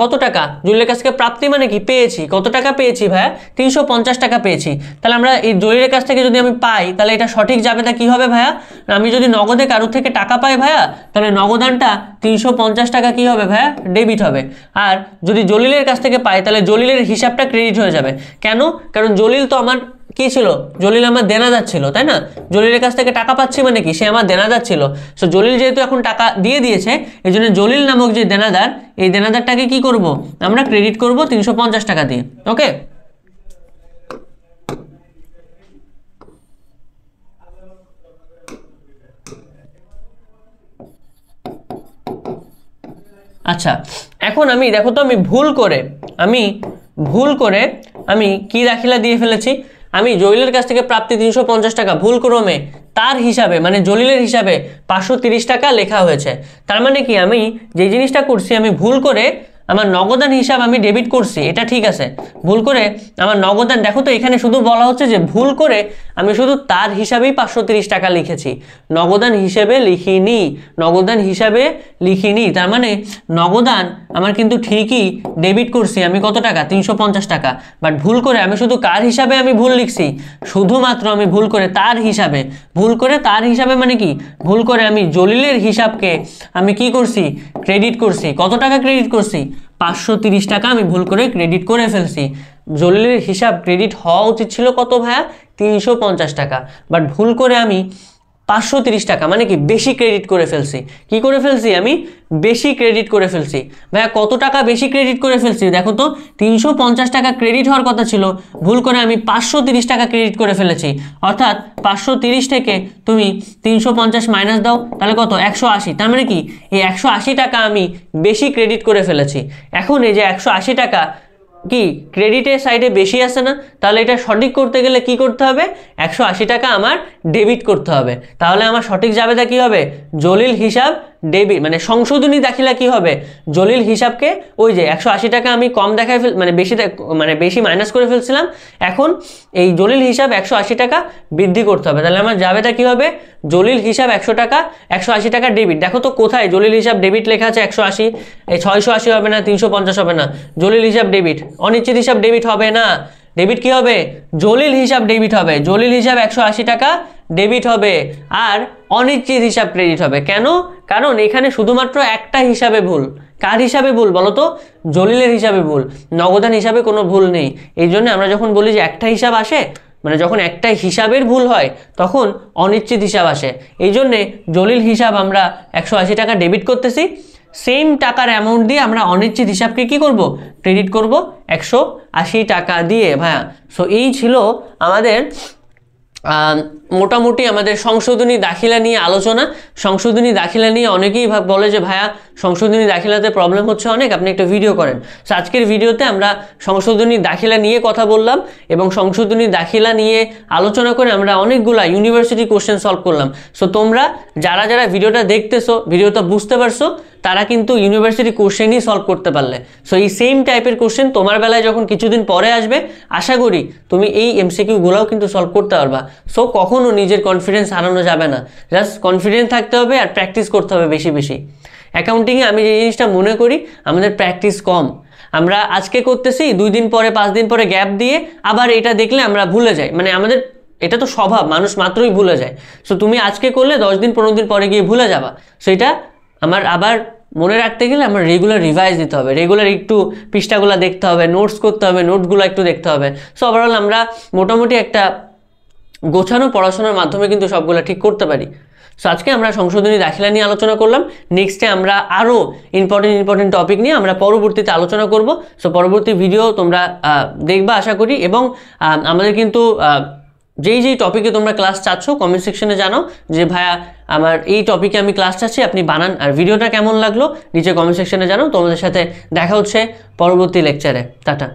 কত টাকা জলিলের কাছ থেকে প্রাপ্তি মানে কি পেয়েছি কত টাকা পেয়েছি ভাইয়া তিনশো টাকা পেয়েছি তাহলে আমরা এই জলিলের কাছ থেকে যদি আমি পাই তাহলে এটা সঠিক যাবে তা কী হবে ভাইয়া আমি যদি নগদে কারোর থেকে টাকা পাই ভাইয়া তাহলে নগদানটা তিনশো টাকা কি হবে ভাইয়া ডেবিট হবে আর যদি জলিলের কাছ থেকে পাই তাহলে জলিলের হিসাবটা ক্রেডিট হয়ে যাবে কেন কারণ জলিল তো আমার কি ছিল জলিল আমার দেনাদার ছিল তাই না জলিলের কাছ থেকে টাকা পাচ্ছি মানে কি সে আমার দেনাদার ছিল সো জলিল যেহেতু এখন টাকা দিয়ে দিয়েছে এই জন্য জলিল নামক যে দেনাদার এই দেনাদারটাকে কি করব আমরা ক্রেডিট করব তিনশো টাকা দিয়ে ওকে আচ্ছা এখন আমি দেখো তো আমি ভুল করে আমি ভুল করে আমি কি দাখিলা দিয়ে ফেলেছি আমি জলিলের কাছ থেকে প্রাপ্তি তিনশো টাকা ভুল ক্রমে তার হিসাবে মানে জলিলের হিসাবে পাঁচশো টাকা লেখা হয়েছে তার মানে কি আমি যে জিনিসটা করছি আমি ভুল করে আমার নগদান হিসাব আমি ডেবিট করছি এটা ঠিক আছে ভুল করে আমার নগদান দেখো তো এখানে শুধু বলা হচ্ছে যে ভুল করে আমি শুধু তার হিসাবেই পাঁচশো টাকা লিখেছি নগদান হিসেবে লিখিনি নগদান হিসাবে লিখিনি তার মানে নগদান আমার কিন্তু ঠিকই ডেবিট করছি আমি কত টাকা তিনশো টাকা বাট ভুল করে আমি শুধু কার হিসাবে আমি ভুল লিখছি শুধুমাত্র আমি ভুল করে তার হিসাবে ভুল করে তার হিসাবে মানে কি ভুল করে আমি জলিলের হিসাবকে আমি কি করছি ক্রেডিট করছি কত টাকা ক্রেডিট করছি পাঁচশো তিরিশ টাকা আমি ভুল করে ক্রেডিট করে ফেলছি জলিলের হিসাব ক্রেডিট হওয়া উচিত ছিল কত ভাইয়া তিনশো পঞ্চাশ টাকা বাট ভুল করে আমি পাঁচশো তিরিশ টাকা মানে কি বেশি ক্রেডিট করে ফেলছি কি করে ফেলছি আমি বেশি ক্রেডিট করে ফেলছি ভাইয়া কত টাকা বেশি ক্রেডিট করে ফেলছি দেখো তো তিনশো পঞ্চাশ টাকা ক্রেডিট হওয়ার কথা ছিল ভুল করে আমি পাঁচশো তিরিশ টাকা ক্রেডিট করে ফেলেছি অর্থাৎ পাঁচশো তিরিশ থেকে তুমি তিনশো পঞ্চাশ মাইনাস দাও তাহলে কত একশো আশি তার মানে কি এই একশো আশি টাকা আমি বেশি ক্রেডিট করে ফেলেছি এখন এই যে একশো আশি টাকা কি ক্রেডিটের সাইডে বেশি আসে না তাহলে এটা সঠিক করতে গেলে কি করতে হবে একশো টাকা আমার ডেবিট করতে হবে তাহলে আমার সঠিক যাবে তা কী হবে জলিল হিসাব ডেবিট মানে সংশোধনী দাখিলা কি হবে জলিল হিসাবকে ওই যে একশো আশি টাকা আমি কম দেখায় ফেল মানে বেশি মানে বেশি মাইনাস করে ফেলছিলাম এখন এই জলিল হিসাব একশো আশি টাকা বৃদ্ধি করতে হবে তাহলে আমার যাবেটা কি হবে জলিল হিসাব একশো টাকা একশো আশি টাকা ডেবিট দেখো তো কোথায় জলিল হিসাব ডেবিট লেখা আছে একশো আশি এই ছয়শো আশি হবে না তিনশো পঞ্চাশ হবে না জলিল হিসাব ডেবিট অনিশ্চিত হিসাব ডেবিট হবে না ডেবিট কি হবে জলিল হিসাব ডেবিট হবে জলিল হিসাব একশো টাকা ডেবিট হবে আর অনিশ্চিত হিসাব ক্রেডিট হবে কেন কারণ এখানে শুধুমাত্র একটা হিসাবে ভুল কার হিসাবে ভুল বলো তো জলিলের হিসাবে ভুল নগদান হিসাবে কোনো ভুল নেই এই জন্য আমরা যখন বলি যে একটা হিসাব আসে মানে যখন একটা হিসাবের ভুল হয় তখন অনিশ্চিত হিসাব আসে এই জন্যে জলিল হিসাব আমরা একশো টাকা ডেবিট করতেছি সেম টাকার অ্যামাউন্ট দিয়ে আমরা অনিশ্চিত হিসাবকে কি করব ক্রেডিট করব একশো টাকা দিয়ে ভায়া সো এই ছিল আমাদের মোটামুটি আমাদের সংশোধনী দাখিলা নিয়ে আলোচনা সংশোধনী দাখিলা নিয়ে অনেকেই বলে যে ভাইয়া সংশোধনী দাখিলাতে প্রবলেম হচ্ছে অনেক আপনি একটা ভিডিও করেন সো আজকের ভিডিওতে আমরা সংশোধনী দাখিলা নিয়ে কথা বললাম এবং সংশোধনী দাখিলা নিয়ে আলোচনা করে আমরা অনেকগুলা ইউনিভার্সিটি কোশ্চেন সলভ করলাম সো তোমরা যারা যারা ভিডিওটা দেখতেছো ভিডিওটা বুঝতে পারছো তারা কিন্তু ইউনিভার্সিটি কোশ্চেনই সলভ করতে পারলে সো এই সেম টাইপের কোশ্চেন তোমার বেলায় যখন কিছুদিন পরে আসবে আশা করি তুমি এই এমসিকিউগুলোও কিন্তু সলভ করতে পারবা সো কখনও নিজের কনফিডেন্স হারানো যাবে না জাস্ট কনফিডেন্ট থাকতে হবে আর প্র্যাকটিস করতে হবে বেশি বেশি অ্যাকাউন্টিংয়ে আমি যে জিনিসটা মনে করি আমাদের প্র্যাকটিস কম আমরা আজকে করতেছি দুই দিন পরে পাঁচ দিন পরে গ্যাপ দিয়ে আবার এটা দেখলে আমরা ভুলে যাই মানে আমাদের এটা তো স্বভাব মানুষ মাত্রই ভুলে যায় সো তুমি আজকে করলে দশ দিন পনেরো দিন পরে গিয়ে ভুলে যাবা সো এটা আমার আবার মনে রাখতে গেলে আমার রেগুলার রিভাইজ দিতে হবে রেগুলার একটু পৃষ্ঠাগুলো দেখতে হবে নোটস করতে হবে নোটগুলো একটু দেখতে হবে সো ওভারঅল আমরা মোটামুটি একটা গোছানো পড়াশোনার মাধ্যমে কিন্তু সবগুলো ঠিক করতে পারি সো আজকে আমরা সংশোধনী দাখিলা নিয়ে আলোচনা করলাম নেক্সটে আমরা আরও ইম্পর্টেন্ট ইম্পর্টেন্ট টপিক নিয়ে আমরা পরবর্তীতে আলোচনা করব সো পরবর্তী ভিডিও তোমরা দেখবা আশা করি এবং আমাদের কিন্তু যেই যেই টপিকে তোমরা ক্লাস চাচ্ছ কমেন্ট সেকশনে জানাও যে ভাইয়া আমার এই টপিকে আমি ক্লাস চাচ্ছি আপনি বানান আর ভিডিওটা কেমন লাগলো নিচে কমেন্ট সেকশনে জানাও তোমাদের সাথে দেখা হচ্ছে পরবর্তী লেকচারে টাটা